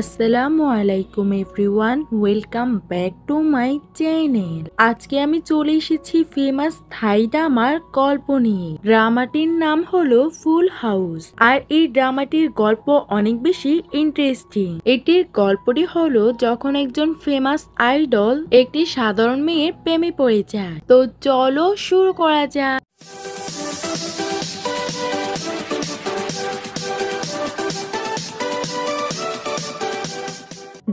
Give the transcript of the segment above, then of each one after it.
আসসালামু আলাইকুম everyone welcome back to my channel আজকে আমি চলে এসেছি ফেমাস থাই ড্রামার গল্প নিয়ে ড্রামাটির নাম হলো ফুল হাউস আর এই ড্রামাটির গল্প অনেক বেশি ইন্টারেস্টিং এটির গল্পটি হলো যখন একজন ফেমাস আইডল একটি সাধারণ মেয়ের প্রেমে পড়ে যায় তো চলো শুরু করা যাক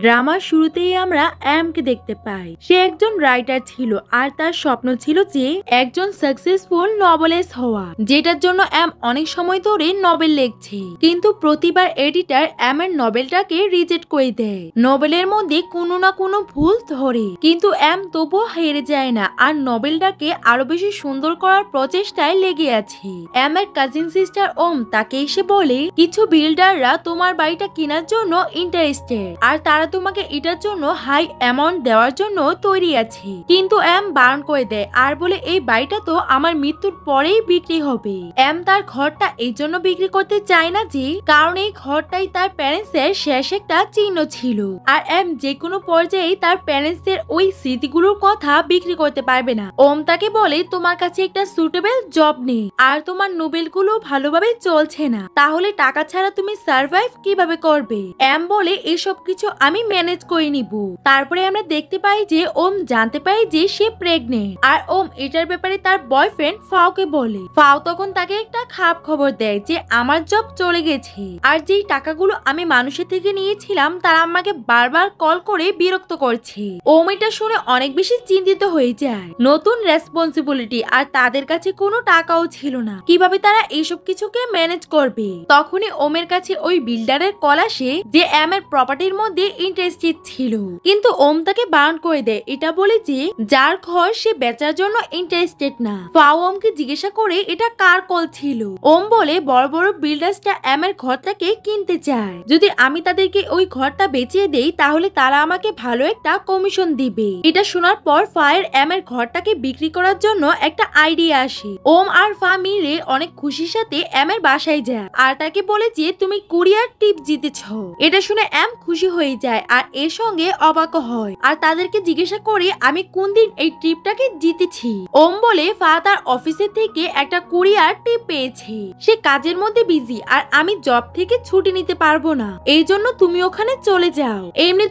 ড্রামার শুরুতেই আমরা অ্যামকে দেখতে পাই সে একজন রাইটার ছিল আর তার স্বপ্ন ছিল যে একজন সাকসেসফুল নভেলিস্ট হওয়া যেটার জন্য অ্যাম অনেক সময় ধরে নভেল লিখছে কিন্তু প্রতিবার এডিটার এর নভেলটাকে রিজেক্ট করে দেয় নভেলের মধ্যে কোনো না কোনো ভুল ধরে কিন্তু অ্যাম তবুও হেরে যায় না আর নভেলটাকে আরো বেশি সুন্দর করার প্রচেষ্টায় লেগে আছে এর কাজিন সিস্টার ওম তাকে এসে বলে কিছু বিল্ডাররা তোমার বাড়িটা কেনার জন্য ইন্টারেস্টেড আর তারা তোমাকে এটার জন্য হাই অ্যামাউন্ট দেওয়ার জন্য তৈরি আছি কিন্তু এম বারণ করে দেয় আর বলে এই বাড়িটা তো আমার মৃত্যুর পরেই বিক্রি হবে এম তার ঘরটা এই জন্য বিক্রি করতে চায় না যে কারণ এই ঘরটাই তার প্যারেন্টসের শেষ একটা চিহ্ন ছিল আর এম যে কোনো পর্যায়ে তার প্যারেন্টসের ওই স্মৃতিগুলোর কথা বিক্রি করতে পারবে না ওম তাকে বলে তোমার কাছে একটা সুটেবল জব নেই আর তোমার নোবেলগুলো ভালোভাবে চলছে না তাহলে টাকা ছাড়া তুমি সার্ভাইভ কিভাবে করবে এম বলে এসব কিছু আমি আমি ম্যানেজ করে নিব তারপরে আমরা দেখতে পাই যে ওম জানতে পাই যে সে প্রেগনেন্ট আর ওম এটার ব্যাপারে তার বয়ফ্রেন্ড ফাওকে বলে ফাও তখন তাকে একটা খাপ খবর দেয় যে আমার জব চলে গেছে আর যে টাকাগুলো আমি মানুষের থেকে নিয়েছিলাম তারা আমাকে বারবার কল করে বিরক্ত করছে ওম এটা শুনে অনেক বেশি চিন্তিত হয়ে যায় নতুন রেসপন্সিবিলিটি আর তাদের কাছে কোনো টাকাও ছিল না কিভাবে তারা এইসব কিছুকে ম্যানেজ করবে তখনই ওমের কাছে ওই বিল্ডারের কল আসে যে এম এর প্রপার্টির মধ্যে ইন্টারেস্টেড ছিল কিন্তু ওম তাকে বারণ করে দেয় এটা বলে যে যার ঘর সে বেচার জন্য ইন্টারেস্টেড না ফাও ওমকে জিজ্ঞাসা করে এটা কার কল ছিল ওম বলে বড় বড় বিল্ডার্সটা আমার ঘরটাকে কিনতে চায় যদি আমি তাদেরকে ওই ঘরটা বেচিয়ে দেই তাহলে তারা আমাকে ভালো একটা কমিশন দিবে এটা শোনার পর এম এমের ঘরটাকে বিক্রি করার জন্য একটা আইডিয়া আসে ওম আর ফা মিলে অনেক খুশির সাথে এমের বাসায় যায় আর তাকে বলে যে তুমি কুরিয়ার টিপ জিতেছ এটা শুনে এম খুশি হয়ে যায় যায় আর এর সঙ্গে অবাক হয় আর তাদেরকে জিজ্ঞাসা করে আমি কোন দিন এই ট্রিপটাকে জিতেছি ওম বলে ফাদার অফিসে থেকে একটা কুরিয়ার টিপ পেয়েছে সে কাজের মধ্যে বিজি আর আমি জব থেকে ছুটি নিতে পারবো না এই জন্য তুমি ওখানে চলে যাও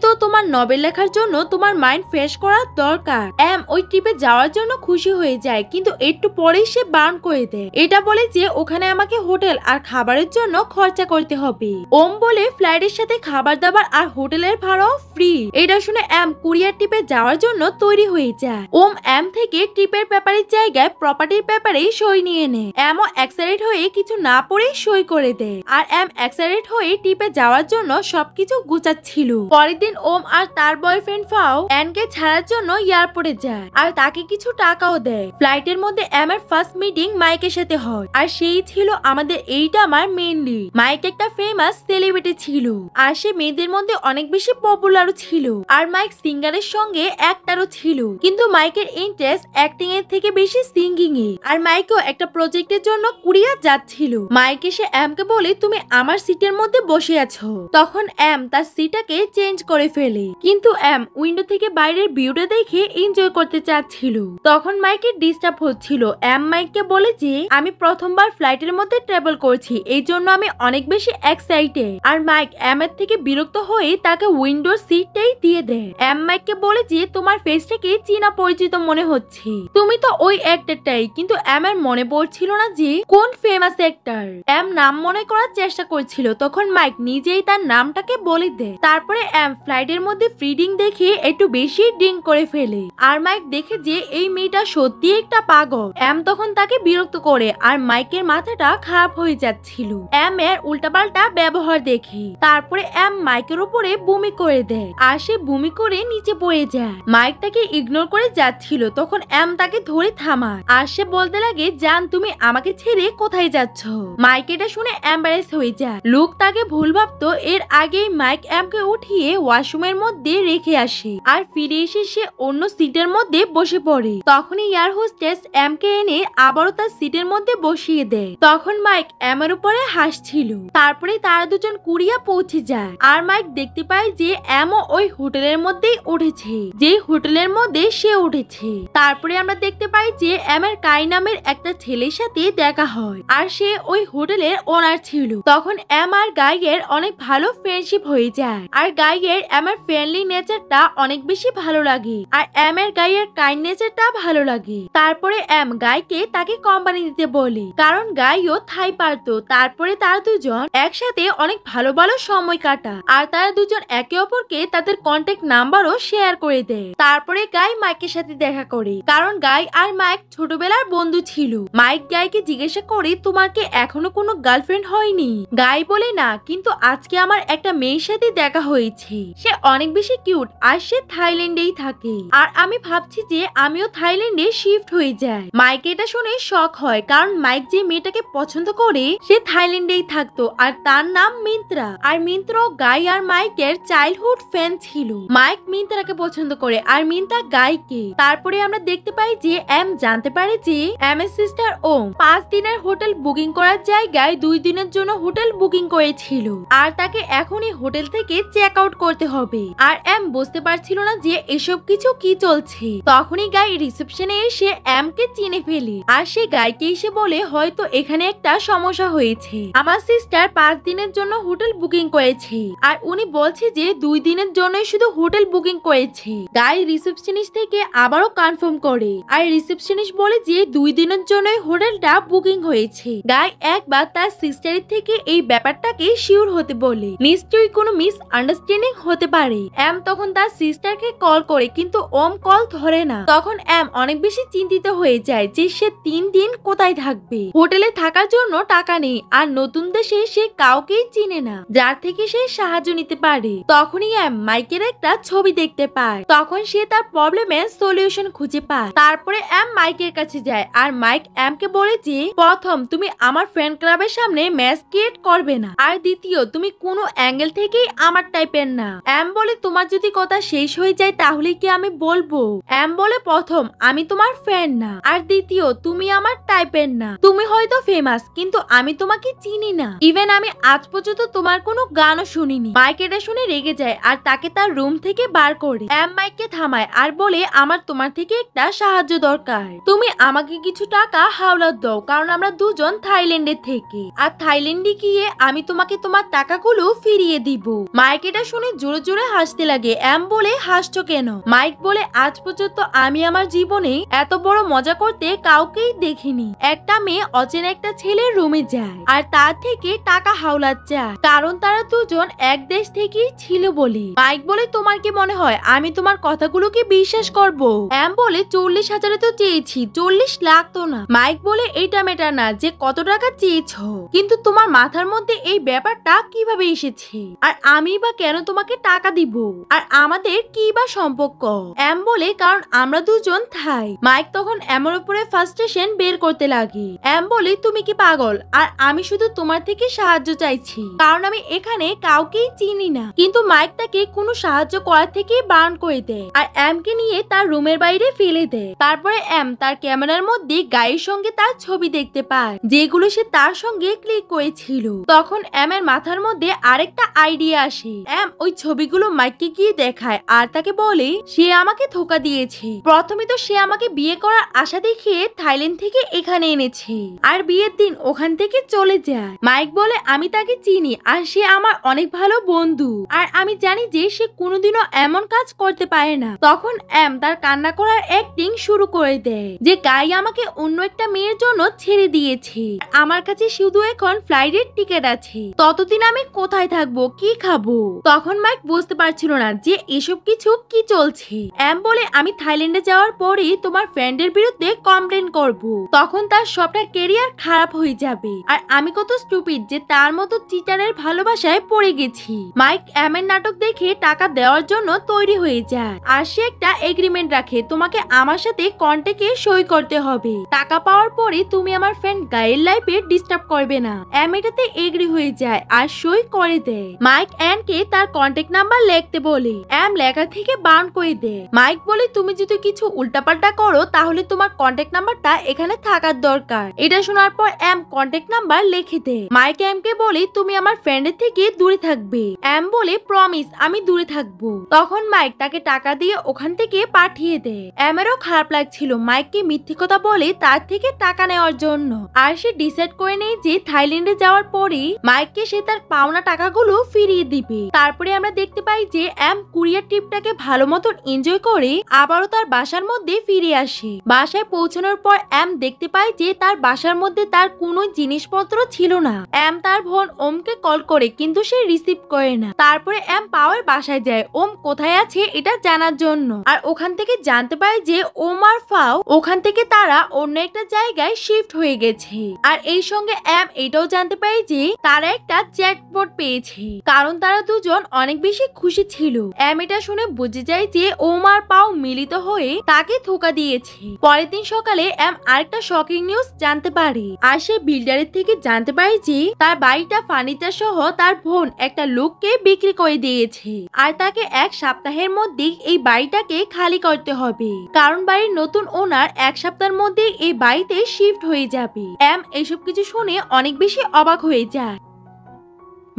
তো তোমার নবেল লেখার জন্য তোমার মাইন্ড ফ্রেশ করা দরকার এম ওই ট্রিপে যাওয়ার জন্য খুশি হয়ে যায় কিন্তু একটু পরেই সে বার্ন করে দেয় এটা বলে যে ওখানে আমাকে হোটেল আর খাবারের জন্য খরচা করতে হবে ওম বলে ফ্লাইটের সাথে খাবার দাবার আর হোটেলের ভাড়াও ফ্রি এটা শুনে অ্যাম কুরিয়ার ট্রিপে যাওয়ার জন্য তৈরি হয়ে যায় ওম অ্যাম থেকে ট্রিপের ব্যাপারে জায়গায় প্রপার্টির ব্যাপারে সই নিয়ে নেয় অ্যামও এক্সাইটেড হয়ে কিছু না পড়েই সই করে দেয় আর অ্যাম এক্সাইটেড হয়ে ট্রিপে যাওয়ার জন্য সবকিছু গুচাচ্ছিল পরের দিন ওম আর তার বয়ফ্রেন্ড ফাও অ্যানকে ছাড়ার জন্য এয়ারপোর্টে যায় আর তাকে কিছু টাকাও দেয় ফ্লাইটের মধ্যে অ্যামের ফার্স্ট মিটিং মাইকের সাথে হয় আর সেই ছিল আমাদের এইটা আমার মেইনলি মাইক একটা ফেমাস সেলিব্রিটি ছিল আর সে মেয়েদের মধ্যে অনেক বেশি বেশি পপুলারও ছিল আর মাইক সিঙ্গারের সঙ্গে একটারও ছিল কিন্তু মাইকের ইন্টারেস্ট অ্যাক্টিং এর থেকে বেশি সিঙ্গিং এ আর মাইকেও একটা প্রজেক্টের জন্য কুরিয়া যাচ্ছিল মাইক এসে অ্যামকে বলে তুমি আমার সিটের মধ্যে বসে আছো তখন অ্যাম তার সিটাকে চেঞ্জ করে ফেলে কিন্তু অ্যাম উইন্ডো থেকে বাইরের ভিউটা দেখে এনজয় করতে চাচ্ছিল তখন মাইকের ডিস্টার্ব হচ্ছিল অ্যাম মাইককে বলে যে আমি প্রথমবার ফ্লাইটের মধ্যে ট্রাভেল করছি এই জন্য আমি অনেক বেশি এক্সাইটেড আর মাইক অ্যামের থেকে বিরক্ত হয়ে তাকে উইন্ডোর সিটটাই দিয়ে দেয় এম বলে যে তোমার ফেসটাকে চীনা পরিচিত মনে হচ্ছে তুমি তো ওই অ্যাক্টারটাই কিন্তু মনে পড়ছিল না যে কোন ফেমাস অ্যাক্টার নাম মনে করার চেষ্টা করছিল তখন মাইক নিজেই তার নামটাকে বলে দেয় তারপরে ফ্লাইটের মধ্যে ফ্রিডিং দেখে একটু বেশি ড্রিঙ্ক করে ফেলে আর মাইক দেখে যে এই মেয়েটা সত্যি একটা পাগল এম তখন তাকে বিরক্ত করে আর মাইকের মাথাটা খারাপ হয়ে যাচ্ছিল এম এর উল্টাপাল্টা ব্যবহার দেখে তারপরে এম মাইকের উপরে বুম বমি করে দেয় আর সে বমি করে নিচে পড়ে যায় মাইক তাকে ইগনোর করে যাচ্ছিল তখন এম তাকে ধরে থামায় আর সে বলতে লাগে জান তুমি আমাকে ছেড়ে কোথায় যাচ্ছ মাইক এটা শুনে অ্যাম্বারেস হয়ে যায় লোক তাকে ভুল ভাবতো এর আগে মাইক অ্যামকে উঠিয়ে ওয়াশরুমের মধ্যে রেখে আসে আর ফিরে এসে সে অন্য সিটের মধ্যে বসে পড়ে তখনই এয়ার হোস্টেস অ্যামকে এনে আবারও তার সিটের মধ্যে বসিয়ে দেয় তখন মাইক অ্যামের উপরে হাসছিল তারপরে তারা দুজন কুড়িয়া পৌঁছে যায় আর মাইক দেখতে পায় হয় যে অ্যামও ওই হোটেলের মধ্যেই উঠেছে যে হোটেলের মধ্যে সে উঠেছে তারপরে আমরা দেখতে পাই যে অ্যামের কাই নামের একটা ছেলের সাথে দেখা হয় আর সে ওই হোটেলের ওনার ছিল তখন অ্যাম আর গাইগের অনেক ভালো ফ্রেন্ডশিপ হয়ে যায় আর গাইয়ের অ্যামের ফ্রেন্ডলি নেচারটা অনেক বেশি ভালো লাগে আর অ্যামের গাইয়ের কাইন্ড নেচারটা ভালো লাগে তারপরে অ্যাম গাইকে তাকে কোম্পানি দিতে বলে কারণ গাইও থাই পারতো তারপরে তারা দুজন একসাথে অনেক ভালো ভালো সময় কাটা আর তারা দুজন একে অপরকে তাদের কন্ট্যাক্ট নাম্বারও শেয়ার করে দেয় তারপরে গাই মাইকের সাথে দেখা করে কারণ গাই আর মাইক ছোটবেলার বন্ধু ছিল মাইক গাইকে জিজ্ঞাসা করে তোমাকে এখনো কোনো গার্লফ্রেন্ড হয়নি গাই বলে না কিন্তু আজকে আমার একটা মেয়ের সাথে দেখা হয়েছে সে অনেক বেশি কিউট আর সে থাইল্যান্ডেই থাকে আর আমি ভাবছি যে আমিও থাইল্যান্ডে শিফট হয়ে যায় মাইক এটা শুনে শখ হয় কারণ মাইক যে মেয়েটাকে পছন্দ করে সে থাইল্যান্ডেই থাকতো আর তার নাম মিন্ত্রা আর মিন্ত্র গাই আর মাইকের চাইল্ডহুড ফ্যান ছিল মাইক মিন্তারাকে পছন্দ করে আর মিন্তা গাইকে তারপরে আমরা দেখতে পাই যে এম জানতে পারে যে এম এস সিস্টার ও পাঁচ দিনের হোটেল বুকিং করার জায়গায় দুই দিনের জন্য হোটেল বুকিং করেছিল আর তাকে এখনই হোটেল থেকে চেক আউট করতে হবে আর এম বুঝতে পারছিল না যে এসব কিছু কি চলছে তখনই গাই রিসেপশনে এসে এম কে চিনে ফেলে আর সে গাইকে এসে বলে হয়তো এখানে একটা সমস্যা হয়েছে আমার সিস্টার পাঁচ দিনের জন্য হোটেল বুকিং করেছে আর উনি বলছে যে দুই দিনের জন্যই শুধু হোটেল বুকিং করেছে তাই রিসেপশনিস্ট থেকে আবারও কনফার্ম করে আর রিসেপশনিস্ট বলে যে দুই দিনের জন্যই হোটেলটা বুকিং হয়েছে গাই একবার তার সিস্টারের থেকে এই ব্যাপারটাকে শিওর হতে বলে নিশ্চয়ই কোনো মিস আন্ডারস্ট্যান্ডিং হতে পারে এম তখন তার সিস্টারকে কল করে কিন্তু ওম কল ধরে না তখন এম অনেক বেশি চিন্তিত হয়ে যায় যে সে তিন দিন কোথায় থাকবে হোটেলে থাকার জন্য টাকা নেই আর নতুন দেশে সে কাউকেই চিনে না যার থেকে সে সাহায্য নিতে পারে তখনই মাইকের একটা ছবি দেখতে পায় তখন সে তার প্রবলেমের সলিউশন খুঁজে পায় তারপরে অ্যাম মাইকের কাছে যায় আর মাইক কে বলে যে প্রথম তুমি আমার ফ্রেন্ড ক্লাবের সামনে ম্যাচ ক্রিয়েট করবে না আর দ্বিতীয় তুমি কোনো অ্যাঙ্গেল থেকেই আমার টাইপের না অ্যাম বলে তোমার যদি কথা শেষ হয়ে যায় তাহলে কি আমি বলবো অ্যাম বলে প্রথম আমি তোমার ফ্রেন্ড না আর দ্বিতীয় তুমি আমার টাইপের না তুমি হয়তো ফেমাস কিন্তু আমি তোমাকে চিনি না ইভেন আমি আজ পর্যন্ত তোমার কোনো গানও শুনিনি মাইক এটা শুনে রেগে যায় আর তাকে তার রুম থেকে বার করে অ্যাম মাইককে থামায় আর বলে আমার তোমার থেকে একটা সাহায্য দরকার তুমি আমাকে কিছু টাকা হাওলাত দাও কারণ আমরা দুজন থাইল্যান্ডের থেকে আর থাইল্যান্ডে গিয়ে আমি তোমাকে তোমার টাকাগুলো ফিরিয়ে দিব মাইক এটা শুনে জোরে জোরে হাসতে লাগে অ্যাম বলে হাসছো কেন মাইক বলে আজ পর্যন্ত আমি আমার জীবনে এত বড় মজা করতে কাউকেই দেখিনি একটা মেয়ে অচেনা একটা ছেলের রুমে যায় আর তার থেকে টাকা হাওলাত যায় কারণ তারা দুজন এক দেশ থেকেই ছিল বলি মাইক বলে তোমার কি মনে হয় আমি তোমার কথাগুলো কি বিশ্বাস করব অ্যাম বলে চল্লিশ হাজারে তো চেয়েছি চল্লিশ লাখ তো না মাইক বলে এটা মেটা না যে কত টাকা চেয়েছ কিন্তু তোমার মাথার মধ্যে এই ব্যাপারটা কিভাবে এসেছে আর আমি বা কেন তোমাকে টাকা দিব আর আমাদের কি বা সম্পর্ক অ্যাম বলে কারণ আমরা দুজন থাই মাইক তখন অ্যামের উপরে ফার্স্টেশন বের করতে লাগে অ্যাম বলে তুমি কি পাগল আর আমি শুধু তোমার থেকে সাহায্য চাইছি কারণ আমি এখানে কাউকেই চিনি না কিন্তু মাইক তাকে কোনো সাহায্য করার থেকে বারণ করে দেয় আর অ্যামকে নিয়ে তার রুমের বাইরে ফেলে দেয় তারপরে অ্যাম তার ক্যামেরার মধ্যে গায়ের সঙ্গে তার ছবি দেখতে পায় যেগুলো সে তার সঙ্গে ক্লিক করেছিল তখন অ্যামের মাথার মধ্যে আরেকটা আইডিয়া আসে অ্যাম ওই ছবিগুলো মাইককে গিয়ে দেখায় আর তাকে বলে সে আমাকে ধোকা দিয়েছে প্রথমে তো সে আমাকে বিয়ে করার আশা দেখিয়ে থাইল্যান্ড থেকে এখানে এনেছে আর বিয়ের দিন ওখান থেকে চলে যায় মাইক বলে আমি তাকে চিনি আর সে আমার অনেক ভালো বন্ধু আর আমি জানি যে সে কোনোদিনও এমন কাজ করতে পারে না তখন অ্যাম তার কান্না করার অ্যাক্টিং শুরু করে দেয় যে গাই আমাকে অন্য একটা মেয়ের জন্য ছেড়ে দিয়েছে আমার কাছে শুধু এখন ফ্লাইটের টিকিট আছে ততদিন আমি কোথায় থাকবো কি খাবো তখন মাইক বুঝতে পারছিল না যে এসব কিছু কি চলছে অ্যাম বলে আমি থাইল্যান্ডে যাওয়ার পরেই তোমার ফ্রেন্ডের বিরুদ্ধে কমপ্লেন করব। তখন তার সবটা কেরিয়ার খারাপ হয়ে যাবে আর আমি কত স্টুপিড যে তার মতো চিটারের ভালোবাসায় পড়ে গেছি মাইক অ্যাম প্রেমের নাটক দেখে টাকা দেওয়ার জন্য তৈরি হয়ে যায় আর সে একটা এগ্রিমেন্ট রাখে তোমাকে আমার সাথে কন্টেকে সই করতে হবে টাকা পাওয়ার পরে তুমি আমার ফ্রেন্ড গায়ের লাইফে ডিস্টার্ব করবে না এম এটাতে এগ্রি হয়ে যায় আর সই করে দেয় মাইক অ্যান কে তার কন্টেক্ট নাম্বার লিখতে বলে অ্যাম লেখা থেকে বাউন্ড করে দেয় মাইক বলে তুমি যদি কিছু উল্টাপাল্টা করো তাহলে তোমার কন্টেক্ট নাম্বারটা এখানে থাকার দরকার এটা শোনার পর অ্যাম কন্টেক্ট নাম্বার লিখে দেয় মাইক এম কে বলে তুমি আমার ফ্রেন্ডের থেকে দূরে থাকবে অ্যাম বলে প্রমিস আমি দূরে থাকব তখন মাইক তাকে টাকা দিয়ে ওখান থেকে পাঠিয়ে দেয় অ্যামেরও খারাপ লাগছিল মাইককে মিথ্যে কথা বলে তার থেকে টাকা নেওয়ার জন্য আর সে ডিসাইড করে নেয় যে থাইল্যান্ডে যাওয়ার পরই মাইককে সে তার পাওনা টাকাগুলো ফিরিয়ে দিবে তারপরে আমরা দেখতে পাই যে অ্যাম কুরিয়ার ট্রিপটাকে ভালো মতন এনজয় করে আবারও তার বাসার মধ্যে ফিরে আসে বাসায় পৌঁছানোর পর অ্যাম দেখতে পায় যে তার বাসার মধ্যে তার কোনো জিনিসপত্র ছিল না অ্যাম তার বোন ওমকে কল করে কিন্তু সে রিসিভ করে না তারপর তারপরে এম পাওয়ার বাসায় যায় ওম কোথায় আছে এটা জানার জন্য আর ওখান থেকে জানতে পারে যে ওম আর ফাও ওখান থেকে তারা অন্য একটা জায়গায় শিফট হয়ে গেছে আর এই সঙ্গে অ্যাম এটাও জানতে পারে যে তারা একটা চ্যাটবোর্ড পেয়েছে কারণ তারা দুজন অনেক বেশি খুশি ছিল এম এটা শুনে বুঝে যায় যে ওম আর পাও মিলিত হয়ে তাকে ধোকা দিয়েছে পরের দিন সকালে এম আরেকটা শকিং নিউজ জানতে পারে আর সে বিল্ডারের থেকে জানতে পারে যে তার বাড়িটা ফার্নিচার সহ তার বোন একটা লোককে বিক্রি করে দিয়েছে আর তাকে এক সপ্তাহের মধ্যেই এই বাড়িটাকে খালি করতে হবে কারণ বাড়ির নতুন ওনার এক সপ্তাহের মধ্যে এই বাড়িতে শিফট হয়ে যাবে এম এসব কিছু শুনে অনেক বেশি অবাক হয়ে যায়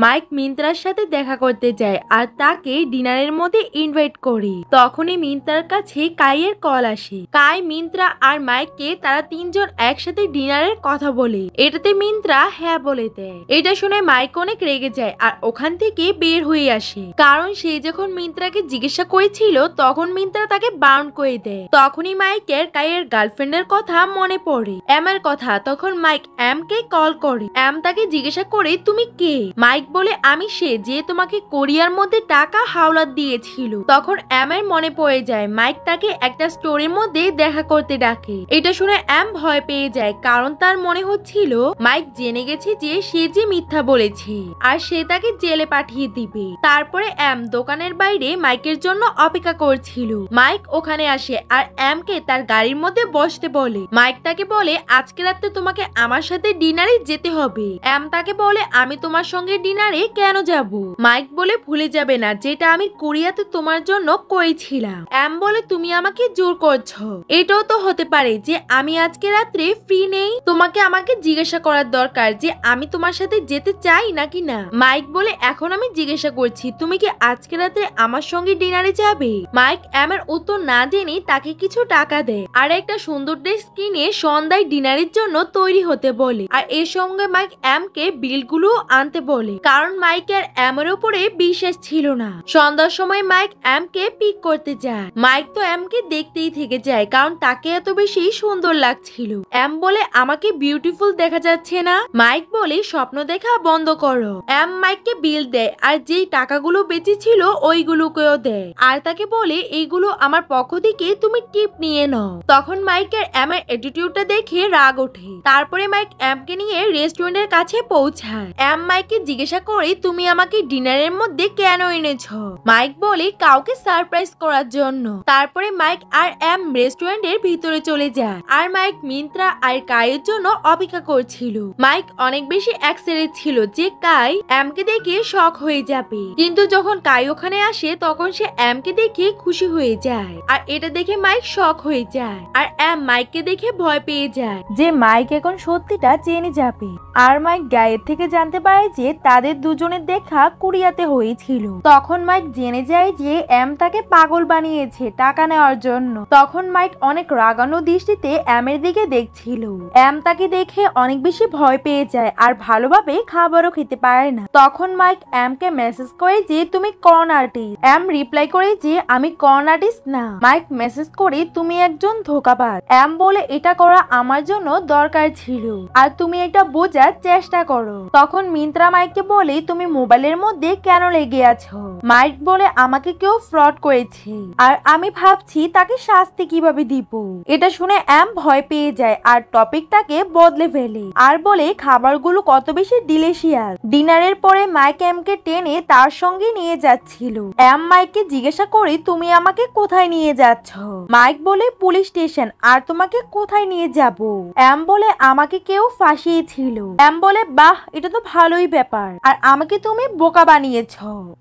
মাইক মিন্ত্রার সাথে দেখা করতে যায় আর তাকে ডিনারের মধ্যে ইনভাইট করে তখনই মিন্ত্রার কাছে কাইয়ের কল আসে কাই মিন্ত্রা আর মাইককে তারা তিনজন একসাথে ডিনারের কথা বলে এটাতে মিন্ত্রা হ্যাঁ বলে দেয় এটা শুনে মাইক অনেক রেগে যায় আর ওখান থেকে বের হয়ে আসে কারণ সে যখন মিন্ত্রাকে জিজ্ঞাসা করেছিল তখন মিন্ত্রা তাকে বাউন্ড করে দেয় তখনই মাইকের কাইয়ের গার্লফ্রেন্ডের কথা মনে পড়ে এম এর কথা তখন মাইক এম কে কল করে এম তাকে জিজ্ঞাসা করে তুমি কে মাইক বলে আমি সে যে তোমাকে কোরিয়ার মধ্যে টাকা হাওলাত দিয়েছিল তখন অ্যামের মনে পড়ে যায় মাইক তাকে একটা স্টোরের মধ্যে দেখা করতে ডাকে এটা শুনে অ্যাম ভয় পেয়ে যায় কারণ তার মনে হচ্ছিল মাইক জেনে গেছে যে সে যে মিথ্যা বলেছে আর সে তাকে জেলে পাঠিয়ে দিবে তারপরে অ্যাম দোকানের বাইরে মাইকের জন্য অপেক্ষা করছিল মাইক ওখানে আসে আর অ্যামকে তার গাড়ির মধ্যে বসতে বলে মাইক তাকে বলে আজকে রাত্রে তোমাকে আমার সাথে ডিনারে যেতে হবে অ্যাম তাকে বলে আমি তোমার সঙ্গে ডিনার সেমিনারে কেন যাব মাইক বলে ভুলে যাবে না যেটা আমি কোরিয়াতে তোমার জন্য কইছিলাম অ্যাম বলে তুমি আমাকে জোর করছো এটাও তো হতে পারে যে আমি আজকে রাত্রে ফ্রি নেই তোমাকে আমাকে জিজ্ঞাসা করার দরকার যে আমি তোমার সাথে যেতে চাই নাকি না মাইক বলে এখন আমি জিজ্ঞাসা করছি তুমি কি আজকে রাতে আমার সঙ্গে ডিনারে যাবে মাইক অ্যামের উত্তর না জেনে তাকে কিছু টাকা দেয় আর একটা সুন্দর ড্রেস কিনে সন্ধ্যায় ডিনারের জন্য তৈরি হতে বলে আর এর সঙ্গে মাইক অ্যামকে বিলগুলো আনতে বলে কারণ মাইকের অ্যামের উপরে বিশ্বাস ছিল না সন্ধ্যার সময় মাইক অ্যামকে পিক করতে যায় মাইক তো অ্যামকে দেখতেই থেকে যায় কারণ তাকে এত বেশি সুন্দর লাগছিল অ্যাম বলে আমাকে বিউটিফুল দেখা যাচ্ছে না মাইক বলে স্বপ্ন দেখা বন্ধ করো অ্যাম মাইককে বিল দেয় আর যেই টাকাগুলো বেঁচে ছিল ওইগুলোকেও দেয় আর তাকে বলে এইগুলো আমার পক্ষ থেকে তুমি টিপ নিয়ে নাও তখন মাইকের অ্যামের অ্যাটিটিউডটা দেখে রাগ ওঠে তারপরে মাইক অ্যামকে নিয়ে রেস্টুরেন্টের কাছে পৌঁছায় অ্যাম মাইককে জিজ্ঞেস জিজ্ঞাসা করি তুমি আমাকে ডিনারের মধ্যে কেন এনেছ মাইক বলে কাউকে সারপ্রাইজ করার জন্য তারপরে মাইক আর এম রেস্টুরেন্টের ভিতরে চলে যায় আর মাইক মিন্ত্রা আর কায়ের জন্য অপেক্ষা করছিল মাইক অনেক বেশি এক্সাইটেড ছিল যে কাই কে দেখে শখ হয়ে যাবে কিন্তু যখন কাই ওখানে আসে তখন সে কে দেখে খুশি হয়ে যায় আর এটা দেখে মাইক শখ হয়ে যায় আর এম মাইককে দেখে ভয় পেয়ে যায় যে মাইক এখন সত্যিটা জেনে যাবে আর মাইক গায়ের থেকে জানতে পারে যে তাদের দুজনের দেখা কুড়িয়াতে হয়েছিল তখন মাইক জেনে যায় যে এম তাকে পাগল বানিয়েছে টাকা নেওয়ার জন্য তখন মাইক অনেক রাগানো দৃষ্টিতে অ্যামের দিকে দেখছিল এম তাকে দেখে অনেক বেশি ভয় পেয়ে যায় আর ভালোভাবে খাবারও খেতে পারে না তখন মাইক অ্যামকে মেসেজ করে যে তুমি কন আর্টিস্ট অ্যাম রিপ্লাই করে যে আমি কন আর্টিস্ট না মাইক মেসেজ করে তুমি একজন ধোকাবাজ এম বলে এটা করা আমার জন্য দরকার ছিল আর তুমি এটা বোঝা করার চেষ্টা করো তখন মিন্ত্রা মাইককে বলে তুমি মোবাইলের মধ্যে কেন লেগে আছো মাইক বলে আমাকে কেউ ফ্রড করেছে আর আমি ভাবছি তাকে শাস্তি কিভাবে দিব এটা শুনে অ্যাম ভয় পেয়ে যায় আর টপিকটাকে বদলে ফেলে আর বলে খাবারগুলো কত বেশি ডিলেশিয়াস ডিনারের পরে মাইক অ্যামকে টেনে তার সঙ্গে নিয়ে যাচ্ছিল অ্যাম মাইককে জিজ্ঞাসা করে তুমি আমাকে কোথায় নিয়ে যাচ্ছ মাইক বলে পুলিশ স্টেশন আর তোমাকে কোথায় নিয়ে যাব অ্যাম বলে আমাকে কেউ ফাঁসিয়েছিল এম বলে বাহ এটা তো ভালোই ব্যাপার আর আমাকে তুমি বোকা বানিয়েছ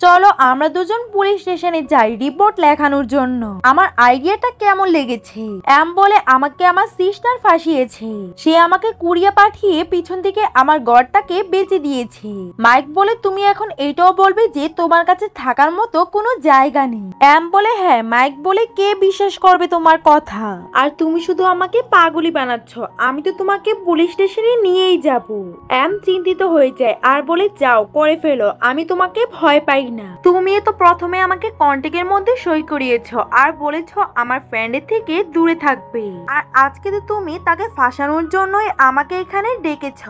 চলো আমরা দুজন পুলিশ স্টেশনে যাই রিপোর্ট লেখানোর জন্য আমার আইডিয়াটা কেমন লেগেছে অ্যাম বলে আমাকে আমার সিস্টার ফাঁসিয়েছে সে আমাকে কুড়িয়ে পাঠিয়ে পিছন থেকে আমার গড়টাকে বেঁচে দিয়েছে মাইক বলে তুমি এখন এটাও বলবে যে তোমার কাছে থাকার মতো কোনো জায়গা নেই এম বলে হ্যাঁ মাইক বলে কে বিশ্বাস করবে তোমার কথা আর তুমি শুধু আমাকে পাগলি বানাচ্ছ আমি তো তোমাকে পুলিশ স্টেশনে নিয়েই যাবো অ্যাম চিন্তিত হয়ে যায় আর বলে যাও করে ফেলো আমি তোমাকে ভয় পাই না তুমি তো প্রথমে আমাকে কন্টেকের মধ্যে সই করিয়েছ আর বলেছ আমার ফ্রেন্ডের থেকে দূরে থাকবে আর আজকে তো তুমি তাকে ফাঁসানোর জন্যই আমাকে এখানে ডেকেছ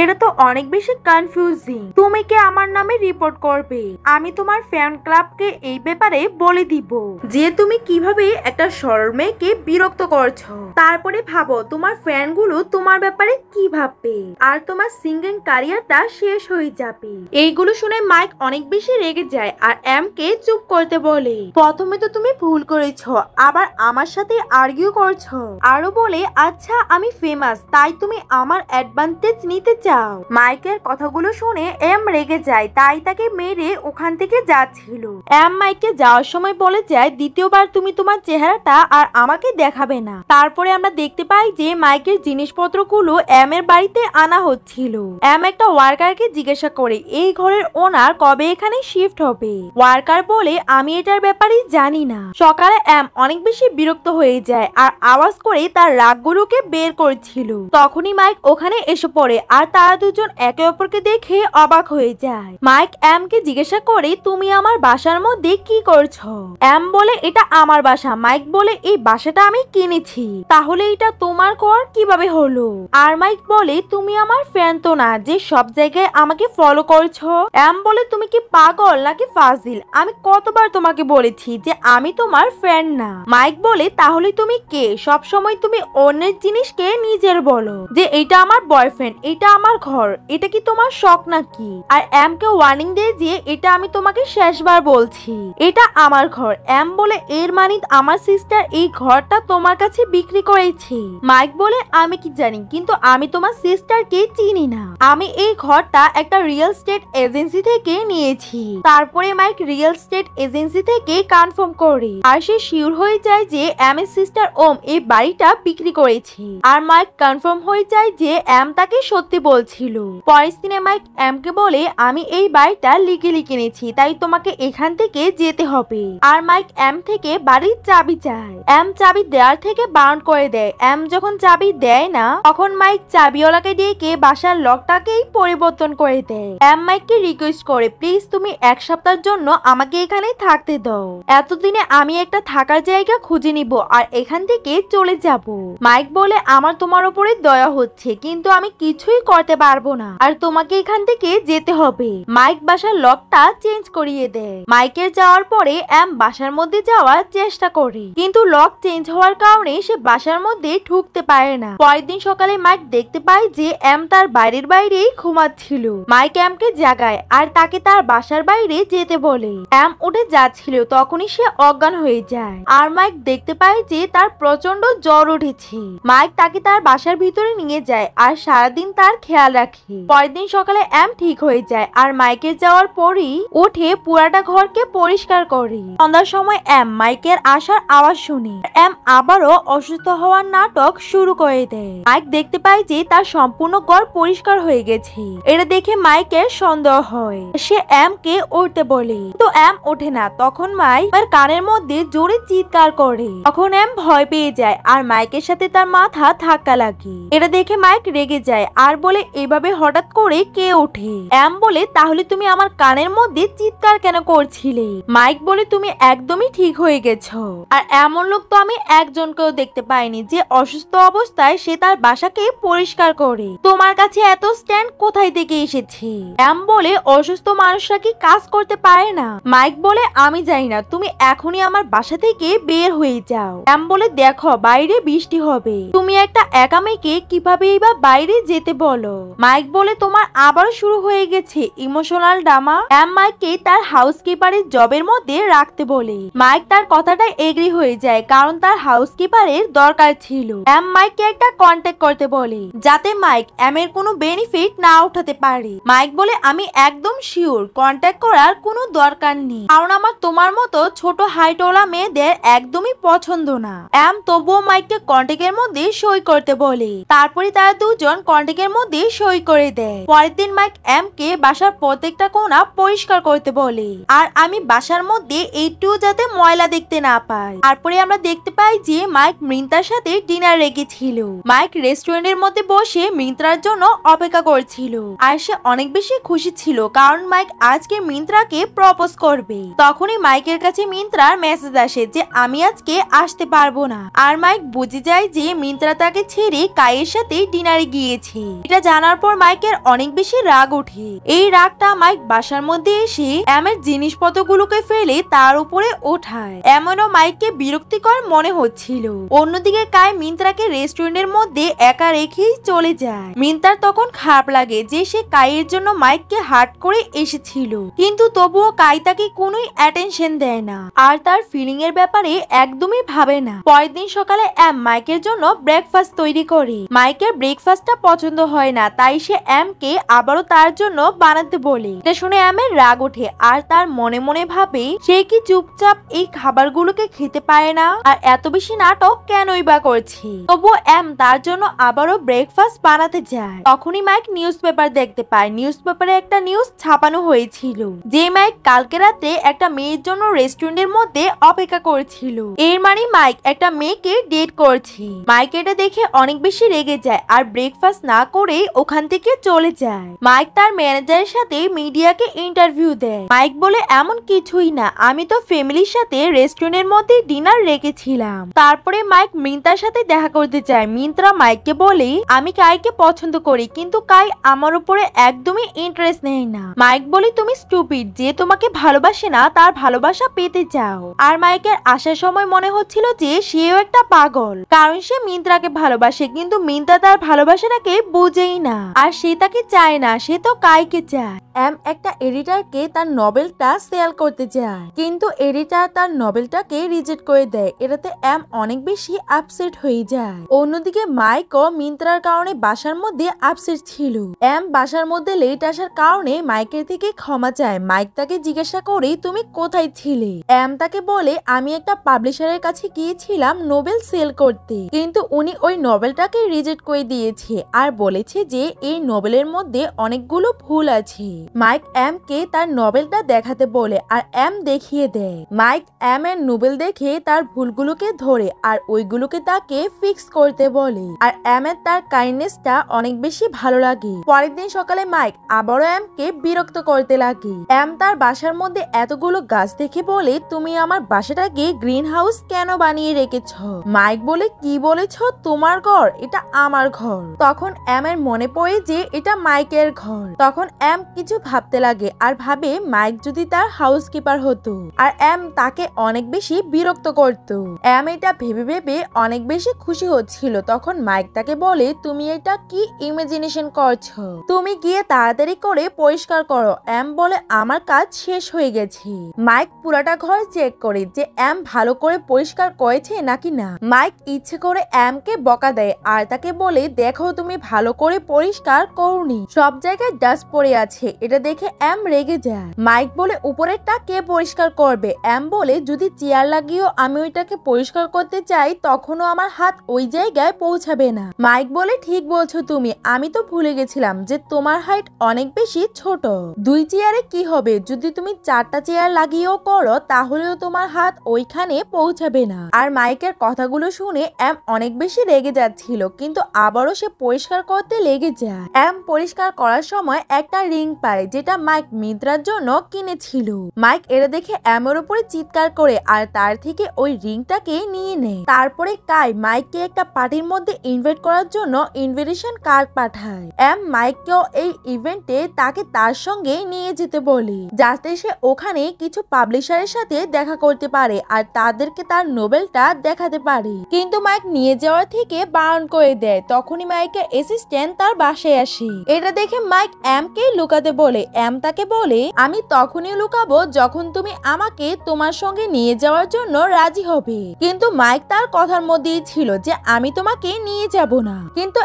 এটা তো অনেক বেশি কনফিউজিং তুমি কে আমার নামে রিপোর্ট করবে আমি তোমার ফ্যান ক্লাবকে এই ব্যাপারে বলে দিব যে তুমি কিভাবে একটা সরল মেয়েকে বিরক্ত করছো তারপরে ভাবো তোমার ফ্যানগুলো তোমার ব্যাপারে কি ভাববে আর তো তোমার সিঙ্গিং ক্যারিয়ারটা শেষ হয়ে যাবে এইগুলো শুনে মাইক অনেক বেশি রেগে যায় আর এম কে চুপ করতে বলে প্রথমে তো তুমি ভুল করেছ আবার আমার সাথে আর্গিউ করছো আরো বলে আচ্ছা আমি ফেমাস তাই তুমি আমার অ্যাডভান্টেজ নিতে চাও মাইকের কথাগুলো শুনে এম রেগে যায় তাই তাকে মেরে ওখান থেকে যাচ্ছিল এম মাইককে যাওয়ার সময় বলে যায় দ্বিতীয়বার তুমি তোমার চেহারাটা আর আমাকে দেখাবে না তারপরে আমরা দেখতে পাই যে মাইকের জিনিসপত্রগুলো এম এর বাড়িতে আনা হচ্ছে যাচ্ছিল এম একটা ওয়ার্কারকে জিজ্ঞাসা করে এই ঘরের ওনার কবে এখানে শিফট হবে ওয়ার্কার বলে আমি এটার ব্যাপারে জানি না সকালে এম অনেক বেশি বিরক্ত হয়ে যায় আর আওয়াজ করে তার রাগগুলোকে বের করছিল তখনই মাইক ওখানে এসে পড়ে আর তারা দুজন একে অপরকে দেখে অবাক হয়ে যায় মাইক এম কে জিজ্ঞাসা করে তুমি আমার বাসার মধ্যে কি করছো এম বলে এটা আমার বাসা মাইক বলে এই বাসাটা আমি কিনেছি তাহলে এটা তোমার কর কিভাবে হলো আর মাইক বলে তুমি আমার ফ্যান তো না যে সব জায়গায় আমাকে ফলো করছো এম বলে তুমি কি পাগল নাকি ফাজিল আমি কতবার তোমাকে বলেছি যে আমি তোমার ফ্যান না মাইক বলে তাহলে তুমি কে সব সময় তুমি অন্যের জিনিস কে নিজের বলো যে এটা আমার বয়ফ্রেন্ড এটা আমার ঘর এটা কি তোমার শখ নাকি আর এম কে ওয়ার্নিং দিয়ে যে এটা আমি তোমাকে শেষবার বলছি এটা আমার ঘর এম বলে এর মানে আমার সিস্টার এই ঘরটা তোমার কাছে বিক্রি করেছি মাইক বলে আমি কি জানি কিন্তু আমি তোমার সিস্টার কে চিনি চিনি না আমি এই ঘরটা একটা রিয়েল স্টেট এজেন্সি থেকে নিয়েছি তারপরে মাইক রিয়েল স্টেট এজেন্সি থেকে কনফার্ম করে আর সে শিওর হয়ে যায় যে এম এর সিস্টার ওম এই বাড়িটা বিক্রি করেছে আর মাইক কনফার্ম হয়ে যায় যে এম তাকে সত্যি বলছিল পরের দিনে মাইক এমকে বলে আমি এই বাড়িটা লিখে লিখে নিয়েছি তাই তোমাকে এখান থেকে যেতে হবে আর মাইক এম থেকে বাড়ির চাবি চায় এম চাবি দেওয়ার থেকে বারণ করে দেয় এম যখন চাবি দেয় না তখন মাইক চাবিওয়ালাকে ডেকে বা বাসার লকটাকেই পরিবর্তন করে দেয় অ্যাম মাইককে রিকোয়েস্ট করে প্লিজ তুমি এক সপ্তাহের জন্য আমাকে এখানে থাকতে দাও এতদিনে আমি একটা থাকার জায়গা খুঁজে নিব আর এখান থেকে চলে যাব মাইক বলে আমার তোমার উপরে দয়া হচ্ছে কিন্তু আমি কিছুই করতে পারবো না আর তোমাকে এখান থেকে যেতে হবে মাইক বাসার লকটা চেঞ্জ করিয়ে দেয় মাইকের যাওয়ার পরে অ্যাম বাসার মধ্যে যাওয়ার চেষ্টা করে কিন্তু লক চেঞ্জ হওয়ার কারণে সে বাসার মধ্যে ঢুকতে পারে না পরের দিন সকালে মাইক দেখতে পায় যে অ্যাম তার তার বাড়ির বাইরেই ঘুমাচ্ছিল মাইক অ্যামকে জাগায় আর তাকে তার বাসার বাইরে যেতে বলে অ্যাম উঠে যাচ্ছিল তখনই সে অজ্ঞান হয়ে যায় আর মাইক দেখতে পায় যে তার প্রচন্ড জ্বর উঠেছে মাইক তাকে তার বাসার ভিতরে নিয়ে যায় আর সারাদিন তার খেয়াল রাখে পরের দিন সকালে অ্যাম ঠিক হয়ে যায় আর মাইকের যাওয়ার পরই উঠে পুরাটা ঘরকে পরিষ্কার করে সন্ধ্যার সময় অ্যাম মাইকের আসার আওয়াজ শুনে অ্যাম আবারও অসুস্থ হওয়ার নাটক শুরু করে দেয় মাইক দেখতে পায় যে তার সম্পূর্ণ গড় পরিষ্কার হয়ে গেছে এটা দেখে মাইকে সন্দেহ হয় সে অ্যাম কে উঠতে বলে তো অ্যাম ওঠে না তখন মাই তার কানের মধ্যে জোরে চিৎকার করে তখন অ্যাম ভয় পেয়ে যায় আর মাইকের সাথে তার মাথা ধাক্কা লাগে এটা দেখে মাইক রেগে যায় আর বলে এভাবে হঠাৎ করে কে ওঠে অ্যাম বলে তাহলে তুমি আমার কানের মধ্যে চিৎকার কেন করছিলে মাইক বলে তুমি একদমই ঠিক হয়ে গেছো আর এমন লোক তো আমি একজনকেও দেখতে পাইনি যে অসুস্থ অবস্থায় সে তার বাসাকে পরিষ্কার করে তোমার আমার কাছে এত স্ট্যান্ড কোথায় থেকে এসেছে ম্যাম বলে অসুস্থ মানুষরা কি কাজ করতে পারে না মাইক বলে আমি যাই না তুমি এখনই আমার বাসা থেকে বের হয়ে যাও ম্যাম বলে দেখো বাইরে বৃষ্টি হবে তুমি একটা একা মেয়েকে কিভাবে বা বাইরে যেতে বলো মাইক বলে তোমার আবারও শুরু হয়ে গেছে ইমোশনাল ড্রামা ম্যাম মাইককে তার হাউসকিপারের জবের মধ্যে রাখতে বলে মাইক তার কথাটা এগ্রি হয়ে যায় কারণ তার হাউসকিপারের দরকার ছিল ম্যাম মাইককে একটা কন্ট্যাক্ট করতে বলে যাতে মাইক এম মায়ের কোনো বেনিফিট না উঠাতে পারে মাইক বলে আমি একদম শিওর কন্ট্যাক্ট করার কোনো দরকার নেই কারণ আমার তোমার মতো ছোট হাইটওয়ালা মেয়েদের একদমই পছন্দ না এম তবুও মাইককে কন্ট্যাক্টের মধ্যে সই করতে বলে তারপরে তারা দুজন কন্ট্যাক্টের মধ্যে সই করে দেয় পরের দিন মাইক কে বাসার প্রত্যেকটা কোনা পরিষ্কার করতে বলে আর আমি বাসার মধ্যে একটু যাতে ময়লা দেখতে না পাই তারপরে আমরা দেখতে পাই যে মাইক মৃন্তার সাথে ডিনার রেখেছিল মাইক রেস্টুরেন্টের মধ্যে বসে মৃন্তার জন্য জন্য অপেক্ষা করছিল আর সে অনেক বেশি খুশি ছিল কারণ মাইক আজকে মিন্ত্রাকে প্রপোজ করবে তখনই মাইকের কাছে মিন্ত্রার মেসেজ আসে যে আমি আজকে আসতে পারবো না আর মাইক বুঝে যায় যে মিন্ত্রা তাকে ছেড়ে কায়ের সাথে ডিনারে গিয়েছে এটা জানার পর মাইকের অনেক বেশি রাগ ওঠে এই রাগটা মাইক বাসার মধ্যে এসে অ্যামের জিনিসপত্রগুলোকে ফেলে তার উপরে ওঠায় এমনও মাইককে বিরক্তিকর মনে হচ্ছিল অন্যদিকে কায় মিন্ত্রাকে রেস্টুরেন্টের মধ্যে একা রেখেই চলে যায় মিন্ত্রা পদ্মার তখন খারাপ লাগে যে সে কাইয়ের জন্য মাইককে হাট করে এসেছিল কিন্তু তবুও কাই তাকে কোনোই অ্যাটেনশন দেয় না আর তার ফিলিং এর ব্যাপারে একদমই ভাবে না পরের দিন সকালে অ্যাম মাইকের জন্য ব্রেকফাস্ট তৈরি করে মাইকের ব্রেকফাস্টটা পছন্দ হয় না তাই সে অ্যামকে আবারও তার জন্য বানাতে বলে এটা শুনে অ্যামের রাগ ওঠে আর তার মনে মনে ভাবে সে কি চুপচাপ এই খাবারগুলোকে খেতে পারে না আর এত বেশি নাটক কেনই বা করছে তবুও অ্যাম তার জন্য আবারও ব্রেকফাস্ট বানাতে যায় যায় তখনই মাইক নিউজ পেপার দেখতে পায় নিউজ পেপারে একটা নিউজ ছাপানো হয়েছিল যে মাইক কালকে রাতে একটা মেয়ের জন্য রেস্টুরেন্টের মধ্যে অপেক্ষা করছিল এর মানে মাইক একটা মেয়েকে ডেট করছি মাইক এটা দেখে অনেক বেশি রেগে যায় আর ব্রেকফাস্ট না করে ওখান থেকে চলে যায় মাইক তার ম্যানেজারের সাথে মিডিয়াকে ইন্টারভিউ দেয় মাইক বলে এমন কিছুই না আমি তো ফ্যামিলির সাথে রেস্টুরেন্টের মধ্যে ডিনার রেখেছিলাম তারপরে মাইক মিন্তার সাথে দেখা করতে চায় মিন্ত্রা মাইককে বলে আমি কাইকে পছন্দ করি কিন্তু কাই আমার উপরে একদমই ইন্টারেস্ট নেই না মাইক বলি তুমি স্টুপিড যে তোমাকে ভালোবাসে না তার ভালোবাসা পেতে চাও আর মাইকের আসার সময় মনে হচ্ছিল যে সেও একটা পাগল কারণ সে মিন্ত্রাকে ভালোবাসে কিন্তু মিন্ত্রা তার ভালোবাসাটাকে বুঝেই না আর সে তাকে চায় না সে তো কাইকে চায় এম একটা এডিটারকে তার নভেলটা সেল করতে চায় কিন্তু এডিটার তার নভেলটাকে রিজেক্ট করে দেয় এটাতে এম অনেক বেশি আপসেট হয়ে যায় অন্যদিকে মাইক ও মিন্ত্রার কারণে বাসার মধ্যে আপসেট ছিল এম বাসার মধ্যে লেট আসার কারণে মাইকের থেকে ক্ষমা চায় মাইক তাকে জিজ্ঞাসা করে তুমি কোথায় ছিলে এম তাকে বলে আমি একটা পাবলিশারের কাছে গিয়েছিলাম নোবেল সেল করতে কিন্তু উনি ওই নোবেলটাকে রিজেক্ট করে দিয়েছে আর বলেছে যে এই নোবেলের মধ্যে অনেকগুলো ভুল আছে মাইক এম কে তার নভেলটা দেখাতে বলে আর এম দেখিয়ে দেয় মাইক এম এর নোবেল দেখে তার ভুলগুলোকে ধরে আর ওইগুলোকে তাকে ফিক্স করতে বলে আর এম এর তার কাইন্ডনেসটা অনেক বেশি ভালো লাগে পরের দিন সকালে মাইক আবারও এম কে বিরক্ত করতে লাগে এম তার বাসার মধ্যে এতগুলো গাছ দেখে বলে তুমি আমার বাসাটাকে গ্রিন হাউস কেন বানিয়ে রেখেছ মাইক বলে কি বলেছ তোমার ঘর এটা আমার ঘর তখন এম এর মনে পড়ে যে এটা মাইকের ঘর তখন এম কিছু কিছু ভাবতে লাগে আর ভাবে মাইক যদি তার হাউস কিপার হতো আর অ্যাম তাকে অনেক বেশি বিরক্ত করত অ্যাম এটা ভেবে ভেবে অনেক বেশি খুশি হচ্ছিল তখন মাইক তাকে বলে তুমি এটা কি ইমাজিনেশন করছো তুমি গিয়ে তাড়াতাড়ি করে পরিষ্কার করো অ্যাম বলে আমার কাজ শেষ হয়ে গেছে মাইক পুরাটা ঘর চেক করে যে অ্যাম ভালো করে পরিষ্কার করেছে নাকি না মাইক ইচ্ছে করে অ্যামকে বকা দেয় আর তাকে বলে দেখো তুমি ভালো করে পরিষ্কার করনি সব জায়গায় ডাস্ট পড়ে আছে এটা দেখে অ্যাম রেগে যায় মাইক বলে উপরেরটা কে পরিষ্কার করবে অ্যাম বলে যদি চেয়ার লাগিয়েও আমি ওইটাকে পরিষ্কার করতে চাই তখনও আমার হাত ওই জায়গায় পৌঁছাবে না মাইক বলে ঠিক বলছো তুমি আমি তো ভুলে গেছিলাম যে তোমার হাইট অনেক বেশি ছোট দুই চেয়ারে কি হবে যদি তুমি চারটা চেয়ার লাগিয়েও করো তাহলেও তোমার হাত ওইখানে পৌঁছাবে না আর মাইকের কথাগুলো শুনে অ্যাম অনেক বেশি রেগে যাচ্ছিল কিন্তু আবারও সে পরিষ্কার করতে লেগে যায় অ্যাম পরিষ্কার করার সময় একটা রিং পায় পায় যেটা মাইক মিদ্রার জন্য কিনেছিল মাইক এরা দেখে অ্যামোর উপরে চিৎকার করে আর তার থেকে ওই রিংটাকে নিয়ে নেয় তারপরে কাই মাইককে একটা পার্টির মধ্যে ইনভাইট করার জন্য ইনভিটেশন কার্ড পাঠায় অ্যাম মাইককেও এই ইভেন্টে তাকে তার সঙ্গে নিয়ে যেতে বলে যাতে সে ওখানে কিছু পাবলিশারের সাথে দেখা করতে পারে আর তাদেরকে তার নোবেলটা দেখাতে পারে কিন্তু মাইক নিয়ে যাওয়ার থেকে বারণ করে দেয় তখনই মাইকের অ্যাসিস্ট্যান্ট তার বাসায় আসে এটা দেখে মাইক অ্যামকে লুকাতে বলে বলে অ্যাম তাকে বলে আমি তখনই লুকাবো যখন তুমি আমাকে তোমার সঙ্গে নিয়ে যাওয়ার জন্য রাজি হবে কিন্তু মাইক তার কথার মধ্যেই ছিল যে আমি তোমাকে নিয়ে যাব না কিন্তু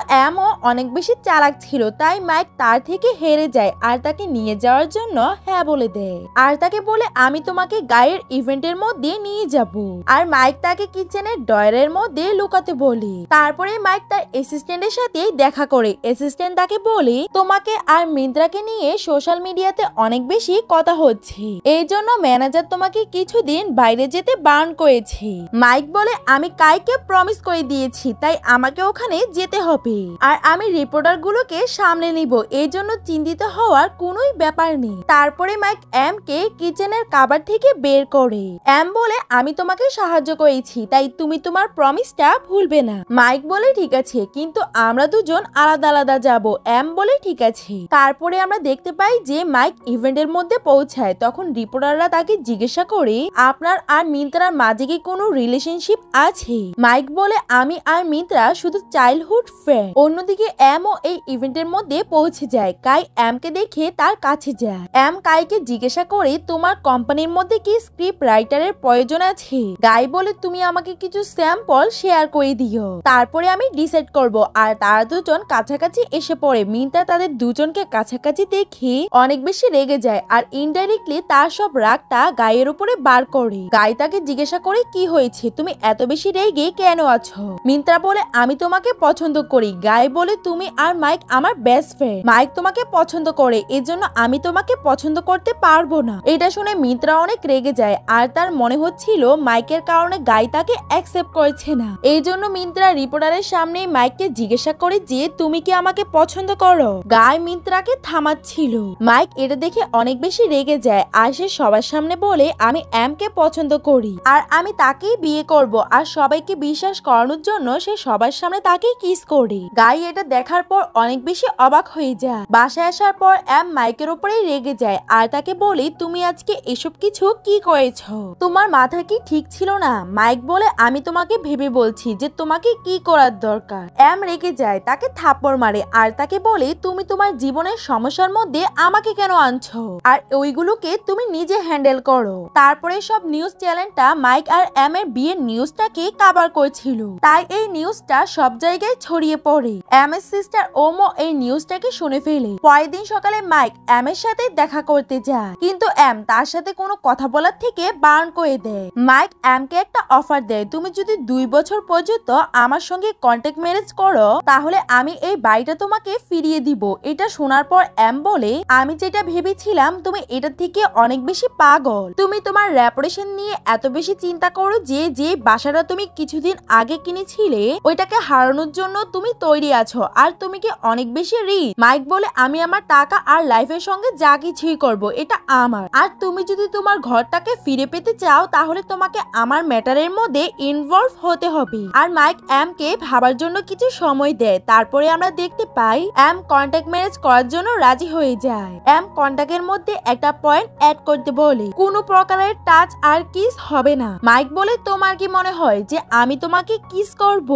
ও অনেক বেশি চালাক ছিল তাই মাইক তার থেকে হেরে যায় আর তাকে নিয়ে যাওয়ার জন্য হ্যাঁ বলে দেয় আর তাকে বলে আমি তোমাকে গায়ের ইভেন্টের মধ্যে নিয়ে যাব আর মাইক তাকে কিচেনের ডয়ের মধ্যে লুকাতে বলে তারপরে মাইক তার অ্যাসিস্ট্যান্টের সাথে দেখা করে অ্যাসিস্ট্যান্ট তাকে বলে তোমাকে আর মিন্দ্রাকে নিয়ে সোশ্যাল মিডিয়াতে অনেক বেশি কথা হচ্ছে এই জন্য ম্যানেজার তোমাকে কিছুদিন বাইরে যেতে বার্ন করেছে মাইক বলে আমি কাইকে প্রমিস করে দিয়েছি তাই আমাকে ওখানে যেতে হবে আর আমি রিপোর্টার গুলোকে সামনে নিব এই জন্য চিন্তিত হওয়ার কোনোই ব্যাপার নেই তারপরে মাইক এম কে কিচেনের কাবার থেকে বের করে এম বলে আমি তোমাকে সাহায্য করেছি তাই তুমি তোমার প্রমিসটা ভুলবে না মাইক বলে ঠিক আছে কিন্তু আমরা দুজন আলাদা আলাদা যাব এম বলে ঠিক আছে তারপরে আমরা দেখতে দেখতে পাই যে মাইক ইভেন্টের মধ্যে পৌঁছায় তখন রিপোর্টাররা তাকে জিজ্ঞাসা করে আপনার আর মিন্ত্রার মাঝে কি কোনো রিলেশনশিপ আছে মাইক বলে আমি আর মিন্ত্রা শুধু চাইল্ডহুড ফ্রেন্ড অন্যদিকে ও এই ইভেন্টের মধ্যে পৌঁছে যায় কাই অ্যামকে দেখে তার কাছে যায় অ্যাম কাইকে জিজ্ঞাসা করে তোমার কোম্পানির মধ্যে কি স্ক্রিপ্ট রাইটারের প্রয়োজন আছে গাই বলে তুমি আমাকে কিছু স্যাম্পল শেয়ার করে দিও তারপরে আমি ডিসাইড করব আর তারা দুজন কাছাকাছি এসে পড়ে মিন্ত্রা তাদের দুজনকে কাছাকাছি দেখে দেখে অনেক বেশি রেগে যায় আর ইনডাইরেক্টলি তার সব রাগটা গায়ের উপরে বার করে গায়ে তাকে জিজ্ঞাসা করে কি হয়েছে তুমি এত বেশি রেগে কেন আছো মিন্ত্রা বলে আমি তোমাকে পছন্দ করি গায়ে বলে তুমি আর মাইক আমার বেস্ট ফ্রেন্ড মাইক তোমাকে পছন্দ করে এজন্য আমি তোমাকে পছন্দ করতে পারবো না এটা শুনে মিন্ত্রা অনেক রেগে যায় আর তার মনে হচ্ছিল মাইকের কারণে গাই তাকে অ্যাকসেপ্ট করেছে না এই জন্য মিন্ত্রা রিপোর্টারের সামনে মাইককে জিজ্ঞাসা করে যে তুমি কি আমাকে পছন্দ করো গায়ে মিন্ত্রাকে থামাচ্ছিল ছিল মাইক এটা দেখে অনেক বেশি রেগে যায় আর সে সবার সামনে বলে আমি অ্যামকে পছন্দ করি আর আমি তাকেই বিয়ে করব আর সবাইকে বিশ্বাস করানোর জন্য সে সবার সামনে তাকেই কিস করে গাই এটা দেখার পর অনেক বেশি অবাক হয়ে যায় বাসায় আসার পর অ্যাম মাইকের উপরেই রেগে যায় আর তাকে বলে তুমি আজকে এসব কিছু কি করেছ তোমার মাথা কি ঠিক ছিল না মাইক বলে আমি তোমাকে ভেবে বলছি যে তোমাকে কি করার দরকার অ্যাম রেগে যায় তাকে থাপ্পড় মারে আর তাকে বলে তুমি তোমার জীবনের সমস্যার মধ্যে দিয়ে আমাকে কেন আনছো আর ওইগুলোকে তুমি নিজে হ্যান্ডেল করো তারপরে সব নিউজ চ্যানেলটা মাইক আর এম এর বিয়ের নিউজটাকে কাবার করছিল তাই এই নিউজটা সব জায়গায় ছড়িয়ে পড়ে এম এর সিস্টার ওমো এই নিউজটাকে শুনে ফেলে পরের দিন সকালে মাইক এম এর সাথে দেখা করতে যায় কিন্তু এম তার সাথে কোনো কথা বলার থেকে বারণ করে দেয় মাইক এম কে একটা অফার দেয় তুমি যদি দুই বছর পর্যন্ত আমার সঙ্গে কন্ট্যাক্ট ম্যারেজ করো তাহলে আমি এই বাড়িটা তোমাকে ফিরিয়ে দিব এটা শোনার পর এম বলে বলে আমি যেটা ভেবেছিলাম তুমি এটা থেকে অনেক বেশি পাগল তুমি তোমার রেপারেশন নিয়ে এত বেশি চিন্তা করো যে যে বাসাটা তুমি কিছুদিন আগে কিনেছিলে ওইটাকে হারানোর জন্য তুমি তৈরি আছো আর তুমি কি অনেক বেশি রিচ মাইক বলে আমি আমার টাকা আর লাইফের সঙ্গে যা কিছুই করব এটা আমার আর তুমি যদি তোমার ঘরটাকে ফিরে পেতে চাও তাহলে তোমাকে আমার ম্যাটারের মধ্যে ইনভলভ হতে হবে আর মাইক এম কে ভাবার জন্য কিছু সময় দেয় তারপরে আমরা দেখতে পাই এম কন্ট্যাক্ট ম্যারেজ করার জন্য রাজি হয়ে যায় এম কন্টাক্টের মধ্যে একটা পয়েন্ট অ্যাড করতে বলে কোনো প্রকারের টাচ আর কিস হবে না মাইক বলে তোমার কি মনে হয় যে আমি তোমাকে কিস করব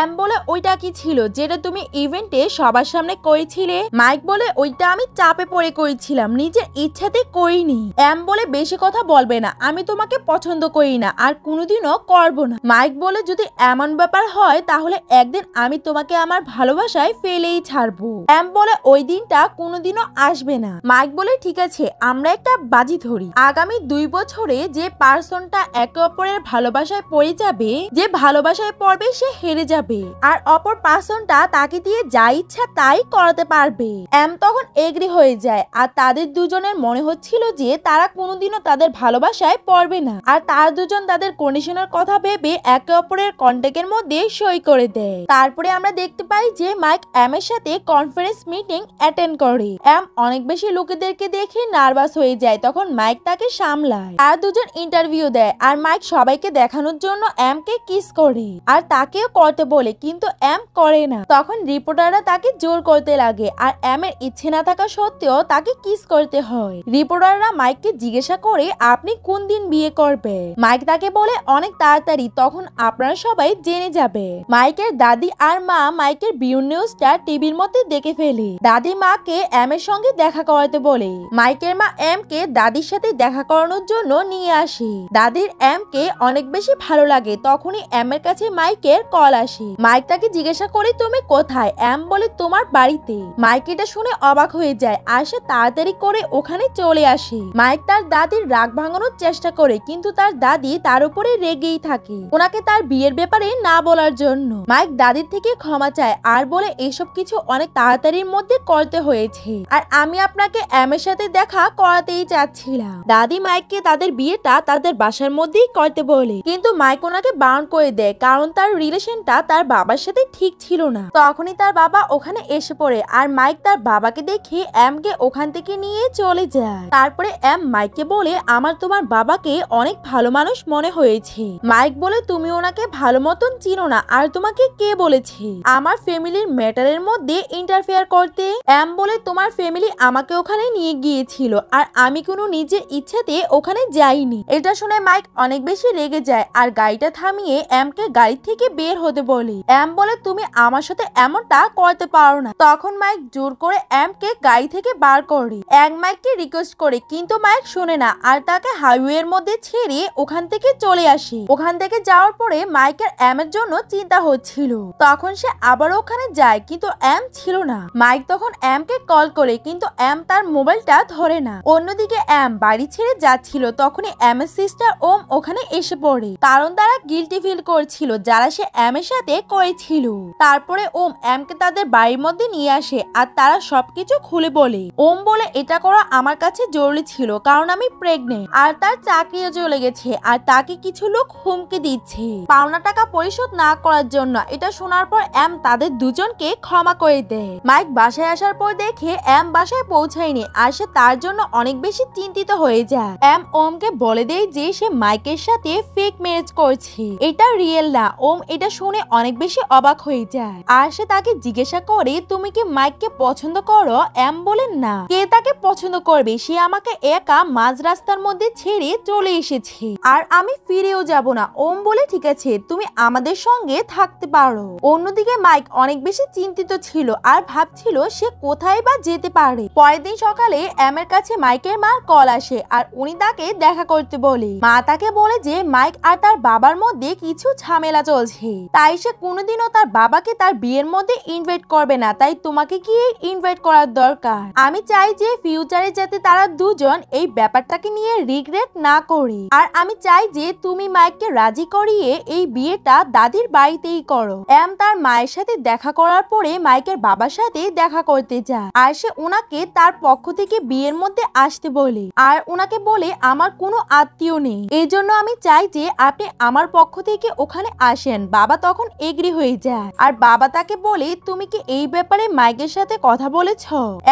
এম বলে ওইটা কি ছিল যেটা তুমি ইভেন্টে সবার সামনে করেছিলে মাইক বলে ওইটা আমি চাপে পড়ে করেছিলাম নিজের ইচ্ছাতে করিনি এম বলে বেশি কথা বলবে না আমি তোমাকে পছন্দ করি না আর কোনোদিনও করব না মাইক বলে যদি এমন ব্যাপার হয় তাহলে একদিন আমি তোমাকে আমার ভালোবাসায় ফেলেই ছাড়বো এম বলে ওই দিনটা কোনোদিনও আসবে না মাইক বলে ঠিক আছে আমরা একটা বাজি ধরি আগামী দুই বছরে যে পার্সনটা একে অপরের ভালোবাসায় পড়ে যাবে যে ভালোবাসায় পড়বে সে হেরে যাবে আর অপর পার্সনটা তাকে দিয়ে যা ইচ্ছা তাই করাতে পারবে এম তখন এগ্রি হয়ে যায় আর তাদের দুজনের মনে হচ্ছিল যে তারা কোনোদিনও তাদের ভালোবাসায় পড়বে না আর তার দুজন তাদের কন্ডিশনের কথা ভেবে একে অপরের কন্ট্যাক্টের মধ্যে সই করে দেয় তারপরে আমরা দেখতে পাই যে মাইক এম এর সাথে কনফারেন্স মিটিং অ্যাটেন্ড করে এম অনেক বেশি লোকেদেরকে দেখে নার্ভাস হয়ে যায় তখন মাইক তাকে সামলায় আর দুজন ইন্টারভিউ দেয় আর মাইক সবাইকে দেখানোর জন্য অ্যামকে কিস করে আর তাকেও করতে বলে কিন্তু অ্যাম করে না তখন রিপোর্টাররা তাকে জোর করতে লাগে আর অ্যামের ইচ্ছে না থাকা সত্ত্বেও তাকে কিস করতে হয় রিপোর্টাররা মাইককে জিজ্ঞাসা করে আপনি কোন দিন বিয়ে করবে মাইক তাকে বলে অনেক তাড়াতাড়ি তখন আপনারা সবাই জেনে যাবে মাইকের দাদি আর মা মাইকের বিয়ের নিউজটা টিভির মধ্যে দেখে ফেলে দাদি মাকে অ্যামের সঙ্গে সঙ্গে দেখা করাতে বলে মাইকের মা এম কে দাদির সাথে দেখা করানোর জন্য নিয়ে আসে দাদির এম কে অনেক বেশি ভালো লাগে তখনই এম এর কাছে মাইকের কল আসে মাইক তাকে জিজ্ঞাসা করে তুমি কোথায় এম বলে তোমার বাড়িতে মাইক এটা শুনে অবাক হয়ে যায় আসে তাড়াতাড়ি করে ওখানে চলে আসে মাইক তার দাদির রাগ ভাঙানোর চেষ্টা করে কিন্তু তার দাদি তার উপরে রেগেই থাকে ওনাকে তার বিয়ের ব্যাপারে না বলার জন্য মাইক দাদির থেকে ক্ষমা চায় আর বলে এসব কিছু অনেক তাড়াতাড়ির মধ্যে করতে হয়েছে আর আমি আপনাকে এর সাথে দেখা করাতেই চাচ্ছিলাম দাদি মাইককে তাদের বিয়েটা তাদের বাসার মধ্যেই করতে বলে কিন্তু মাইক ওনাকে বারণ করে দেয় কারণ তার রিলেশনটা তার বাবার সাথে ঠিক ছিল না তখনই তার বাবা ওখানে এসে পড়ে আর মাইক তার বাবাকে দেখে কে ওখান থেকে নিয়ে চলে যায় তারপরে এম মাইককে বলে আমার তোমার বাবাকে অনেক ভালো মানুষ মনে হয়েছে মাইক বলে তুমি ওনাকে ভালো মতন চিনো না আর তোমাকে কে বলেছে আমার ফ্যামিলির ম্যাটারের মধ্যে ইন্টারফেয়ার করতে এম বলে তোমার ফ্যামিলি নীলি আমাকে ওখানে নিয়ে গিয়েছিল আর আমি কোনো নিজের ইচ্ছাতে ওখানে যাইনি এটা শুনে মাইক অনেক বেশি রেগে যায় আর গাড়িটা থামিয়ে অ্যামকে গাড়ি থেকে বের হতে বলে অ্যাম বলে তুমি আমার সাথে এমনটা করতে পারো না তখন মাইক জোর করে অ্যামকে গাড়ি থেকে বার করে এক মাইককে রিকোয়েস্ট করে কিন্তু মাইক শোনে না আর তাকে হাইওয়ের মধ্যে ছেড়ে ওখান থেকে চলে আসে ওখান থেকে যাওয়ার পরে মাইকের অ্যামের জন্য চিন্তা হচ্ছিল তখন সে আবার ওখানে যায় কিন্তু অ্যাম ছিল না মাইক তখন অ্যামকে কল করে কিন্তু অ্যাম তার মোবাইলটা ধরে না অন্যদিকে অ্যাম বাড়ি ছেড়ে যাচ্ছিল তখনই অ্যামের সিস্টার ওম ওখানে এসে পড়ে কারণ তারা গিলটি ফিল করছিল যারা সে অ্যামের সাথে করেছিল তারপরে ওম অ্যামকে তাদের বাড়ির মধ্যে নিয়ে আসে আর তারা সবকিছু খুলে বলে ওম বলে এটা করা আমার কাছে জরুরি ছিল কারণ আমি প্রেগনেন্ট আর তার চাকরিও চলে গেছে আর তাকে কিছু লোক হুমকি দিচ্ছে পাওনা টাকা পরিশোধ না করার জন্য এটা শোনার পর অ্যাম তাদের দুজনকে ক্ষমা করে দেয় মাইক বাসায় আসার পর দেখে অ্যাম বাসায় পৌঁছায়নি আর সে তার জন্য অনেক বেশি চিন্তিত হয়ে যায় এম ওমকে বলে দেয় যে সে মাইকের সাথে ফেক ম্যারেজ করছে এটা রিয়েল না ওম এটা শুনে অনেক বেশি অবাক হয়ে যায় আর সে তাকে জিজ্ঞাসা করে তুমি কি মাইককে পছন্দ করো এম বলেন না কে তাকে পছন্দ করবে সে আমাকে একা মাঝ রাস্তার মধ্যে ছেড়ে চলে এসেছে আর আমি ফিরেও যাব না ওম বলে ঠিক আছে তুমি আমাদের সঙ্গে থাকতে পারো অন্যদিকে মাইক অনেক বেশি চিন্তিত ছিল আর ভাবছিল সে কোথায় বা যেতে পারে পারে পরের দিন সকালে অ্যামের কাছে মাইকের মা কল আসে আর উনি তাকে দেখা করতে বলে মা তাকে বলে যে মাইক আর তার বাবার মধ্যে কিছু ঝামেলা চলছে তাই সে কোনোদিনও তার বাবাকে তার বিয়ের মধ্যে ইনভাইট করবে না তাই তোমাকে কি ইনভাইট করার দরকার আমি চাই যে ফিউচারে যাতে তারা দুজন এই ব্যাপারটাকে নিয়ে রিগ্রেট না করে আর আমি চাই যে তুমি মাইককে রাজি করিয়ে এই বিয়েটা দাদির বাড়িতেই করো এম তার মায়ের সাথে দেখা করার পরে মাইকের বাবার সাথে দেখা করতে যায় আর সে উনার ওনাকে তার পক্ষ থেকে বিয়ের মধ্যে আসতে বলে আর ওনাকে বলে আমার কোনো আত্মীয় নেই এই জন্য আমি চাই যে আপনি আমার পক্ষ থেকে ওখানে আসেন বাবা তখন এগ্রি হয়ে যায় আর বাবা তাকে বলে তুমি কি এই ব্যাপারে মাইকের সাথে কথা বলেছ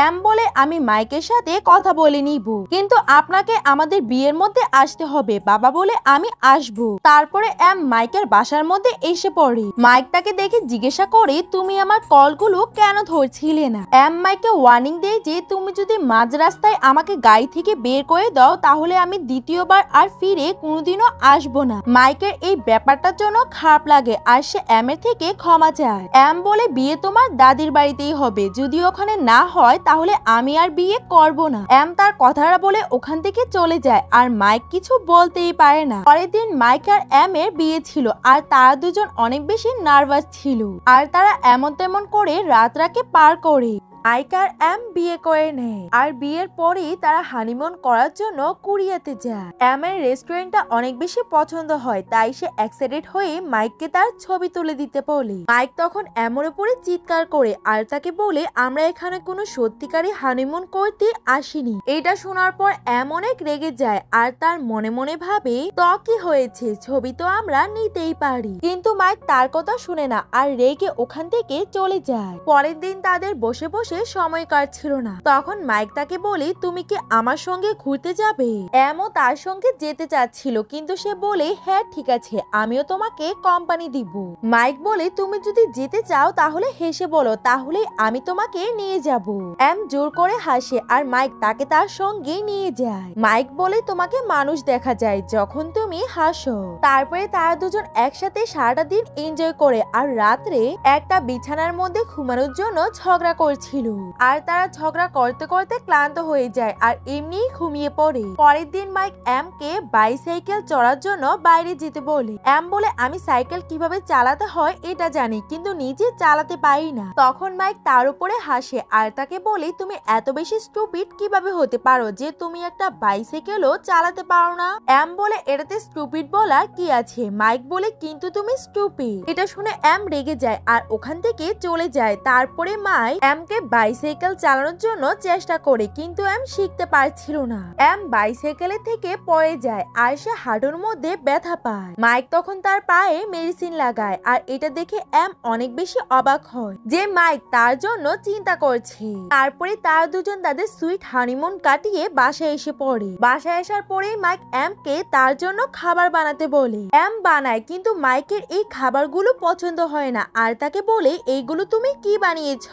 এম বলে আমি মাইকের সাথে কথা বলে নিব কিন্তু আপনাকে আমাদের বিয়ের মধ্যে আসতে হবে বাবা বলে আমি আসব তারপরে এম মাইকের বাসার মধ্যে এসে পড়ে মাইক তাকে দেখে জিজ্ঞাসা করে তুমি আমার কলগুলো কেন ধরছিলে না এম মাইকে ওয়ার্নিং দিয়ে যে তুমি যদি মাঝ রাস্তায় আমাকে গাড়ি থেকে বের করে দাও তাহলে আমি দ্বিতীয়বার আর ফিরে কোনোদিনও আসবো না মাইকের এই ব্যাপারটার জন্য খারাপ লাগে আর সে অ্যামের থেকে ক্ষমা চায় অ্যাম বলে বিয়ে তোমার দাদির বাড়িতেই হবে যদি ওখানে না হয় তাহলে আমি আর বিয়ে করব না অ্যাম তার কথাটা বলে ওখান থেকে চলে যায় আর মাইক কিছু বলতেই পারে না পরের দিন মাইক আর অ্যামের বিয়ে ছিল আর তারা দুজন অনেক বেশি নার্ভাস ছিল আর তারা এমন তেমন করে রাতরাকে পার করে আইকার এম বিয়ে করে নেয় আর বিয়ের পরেই তারা হানিমুন করার জন্য কোরিয়াতে যায় এম এর রেস্টুরেন্টটা অনেক বেশি পছন্দ হয় তাই সে এক্সাইটেড হয়ে মাইককে তার ছবি তুলে দিতে বলে মাইক তখন এমন উপরে চিৎকার করে আর তাকে বলে আমরা এখানে কোনো সত্যিকারই হানিমুন করতে আসিনি এটা শোনার পর এম অনেক রেগে যায় আর তার মনে মনে ভাবে তকি হয়েছে ছবি তো আমরা নিতেই পারি কিন্তু মাইক তার কথা শুনে না আর রেগে ওখান থেকে চলে যায় পরের দিন তাদের বসে বসে সে সময় কাটছিল না তখন মাইক তাকে বলে তুমি কি আমার সঙ্গে ঘুরতে যাবে এমও তার সঙ্গে যেতে চাচ্ছিল কিন্তু সে বলে হ্যাঁ ঠিক আছে আমিও তোমাকে কোম্পানি দিব মাইক বলে তুমি যদি যেতে চাও তাহলে হেসে বলো তাহলে আমি তোমাকে নিয়ে যাব এম জোর করে হাসে আর মাইক তাকে তার সঙ্গে নিয়ে যায় মাইক বলে তোমাকে মানুষ দেখা যায় যখন তুমি হাসো তারপরে তারা দুজন একসাথে সারাটা দিন এনজয় করে আর রাত্রে একটা বিছানার মধ্যে ঘুমানোর জন্য ঝগড়া করছিল ছিল আর তারা ঝগড়া করতে করতে ক্লান্ত হয়ে যায় আর এমনিই ঘুমিয়ে পড়ে পরের দিন মাইক এম কে বাইসাইকেল চড়ার জন্য বাইরে যেতে বলে এম বলে আমি সাইকেল কিভাবে চালাতে হয় এটা জানি কিন্তু নিজে চালাতে পারি না তখন মাইক তার উপরে হাসে আর তাকে বলে তুমি এত বেশি স্টুপিড কিভাবে হতে পারো যে তুমি একটা বাইসাইকেলও চালাতে পারো না এম বলে এটাতে স্টুপিড বলা কি আছে মাইক বলে কিন্তু তুমি স্টুপিড এটা শুনে এম রেগে যায় আর ওখান থেকে চলে যায় তারপরে মাইক কে বাইসাইকেল চালানোর জন্য চেষ্টা করে কিন্তু এম শিখতে পারছিল না এম বাইসাইকেলের থেকে পড়ে যায় আর সে হাঁটুর মধ্যে ব্যথা পায় মাইক তখন তার পায়ে মেডিসিন লাগায় আর এটা দেখে এম অনেক বেশি অবাক হয় যে মাইক তার জন্য চিন্তা করছে তারপরে তার দুজন তাদের সুইট হানিমুন কাটিয়ে বাসায় এসে পড়ে বাসায় আসার পরেই মাইক এমকে তার জন্য খাবার বানাতে বলে এম বানায় কিন্তু মাইকের এই খাবারগুলো পছন্দ হয় না আর তাকে বলে এইগুলো তুমি কি বানিয়েছ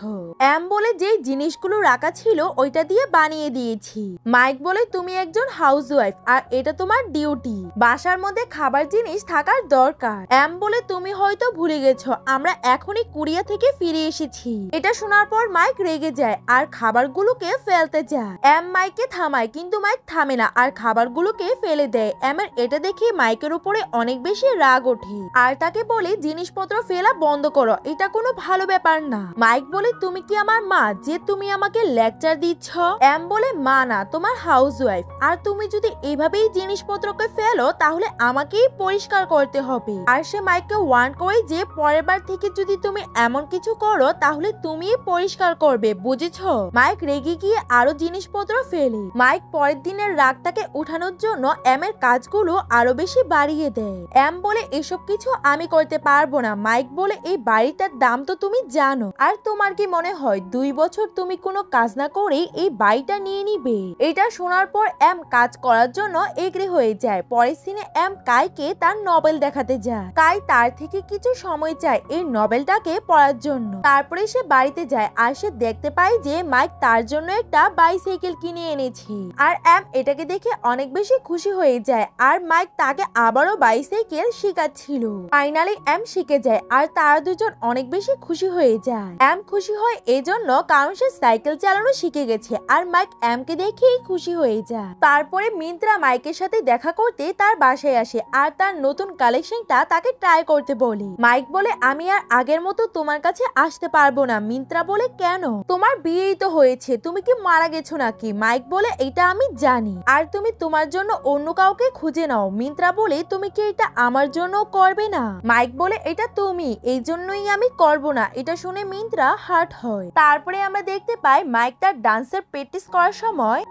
এম বলে বলে যে জিনিসগুলো রাখা ছিল ওইটা দিয়ে বানিয়ে দিয়েছি মাইক বলে তুমি একজন হাউস ওয়াইফ আর এটা তোমার ডিউটি বাসার মধ্যে খাবার জিনিস থাকার দরকার অ্যাম বলে তুমি হয়তো ভুলে গেছো আমরা এখনই কুরিয়া থেকে ফিরে এসেছি এটা শোনার পর মাইক রেগে যায় আর খাবারগুলোকে ফেলতে যায় অ্যাম মাইককে থামায় কিন্তু মাইক থামে না আর খাবারগুলোকে ফেলে দেয় অ্যামের এটা দেখে মাইকের উপরে অনেক বেশি রাগ ওঠে আর তাকে বলে জিনিসপত্র ফেলা বন্ধ করো এটা কোনো ভালো ব্যাপার না মাইক বলে তুমি কি আমার মা যে তুমি আমাকে লেকচার দিচ্ছ এম বলে মা না তোমার হাউস ওয়াইফ আর তুমি যদি এভাবেই জিনিসপত্রকে ফেলো তাহলে আমাকেই পরিষ্কার করতে হবে আর সে মাইককে ওয়ার্ন করে যে পরের বার থেকে যদি তুমি এমন কিছু করো তাহলে তুমি পরিষ্কার করবে বুঝেছ মাইক রেগে গিয়ে আরো জিনিসপত্র ফেলে মাইক পরের দিনের রাগটাকে উঠানোর জন্য এম এর কাজগুলো আরো বেশি বাড়িয়ে দেয় এম বলে এসব কিছু আমি করতে পারবো না মাইক বলে এই বাড়িটার দাম তো তুমি জানো আর তোমার কি মনে হয় দুই বছর তুমি কোনো কাজ না করে এই বাড়িটা নিয়ে নিবে এটা শোনার পর এম কাজ করার জন্য এগ্রি হয়ে যায় পরের সিনে এম কাইকে তার নবেল দেখাতে যায় কাই তার থেকে কিছু সময় চায় এই নবেলটাকে পড়ার জন্য তারপরে সে বাড়িতে যায় আর সে দেখতে পায় যে মাইক তার জন্য একটা বাইসাইকেল কিনে এনেছে আর অ্যাম এটাকে দেখে অনেক বেশি খুশি হয়ে যায় আর মাইক তাকে আবারও বাইসাইকেল শেখাচ্ছিল ফাইনালি অ্যাম শিখে যায় আর তারা দুজন অনেক বেশি খুশি হয়ে যায় অ্যাম খুশি হয় এজন্য কারণ সে সাইকেল চালানো শিখে গেছে আর মাইক অ্যামকে দেখেই খুশি হয়ে যায় তারপরে মিন্ত্রা মাইকের সাথে দেখা করতে তার বাসায় আসে আর তার নতুন কালেকশনটা তাকে ট্রাই করতে বলে মাইক বলে আমি আর আগের মতো তোমার কাছে আসতে পারবো না মিন্ত্রা বলে কেন তোমার বিয়েই তো হয়েছে তুমি কি মারা গেছো নাকি মাইক বলে এটা আমি জানি আর তুমি তোমার জন্য অন্য কাউকে খুঁজে নাও মিন্ত্রা বলে তুমি কি এটা আমার জন্য করবে না মাইক বলে এটা তুমি এই জন্যই আমি করবো না এটা শুনে মিন্ত্রা হার্ট হয় তার তারপরে আমরা দেখতে পাই মাইক তার ডান্সের প্র্যাকটিস করার সময়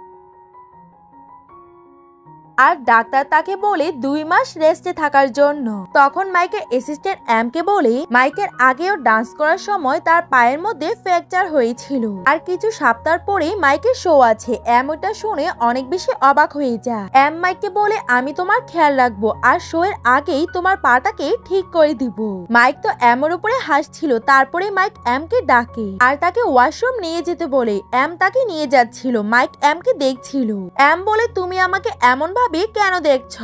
আর ডাক্তার তাকে বলে দুই মাস রেস্টে থাকার জন্য তখন মাইকের অ্যাসিস্ট্যান্ট অ্যামকে বলে মাইকের আগেও ডান্স করার সময় তার পায়ের মধ্যে ফ্র্যাকচার হয়েছিল আর কিছু সপ্তাহ পরে মাইকের শো আছে অ্যাম ওটা শুনে অনেক বেশি অবাক হয়ে যায় অ্যাম মাইককে বলে আমি তোমার খেয়াল রাখবো আর শো এর আগেই তোমার পাটাকে ঠিক করে দিব মাইক তো অ্যামের উপরে হাসছিল তারপরে মাইক অ্যামকে ডাকে আর তাকে ওয়াশরুম নিয়ে যেতে বলে অ্যাম তাকে নিয়ে যাচ্ছিল মাইক অ্যামকে দেখছিল অ্যাম বলে তুমি আমাকে এমন ভাবে এভাবে কেন দেখছ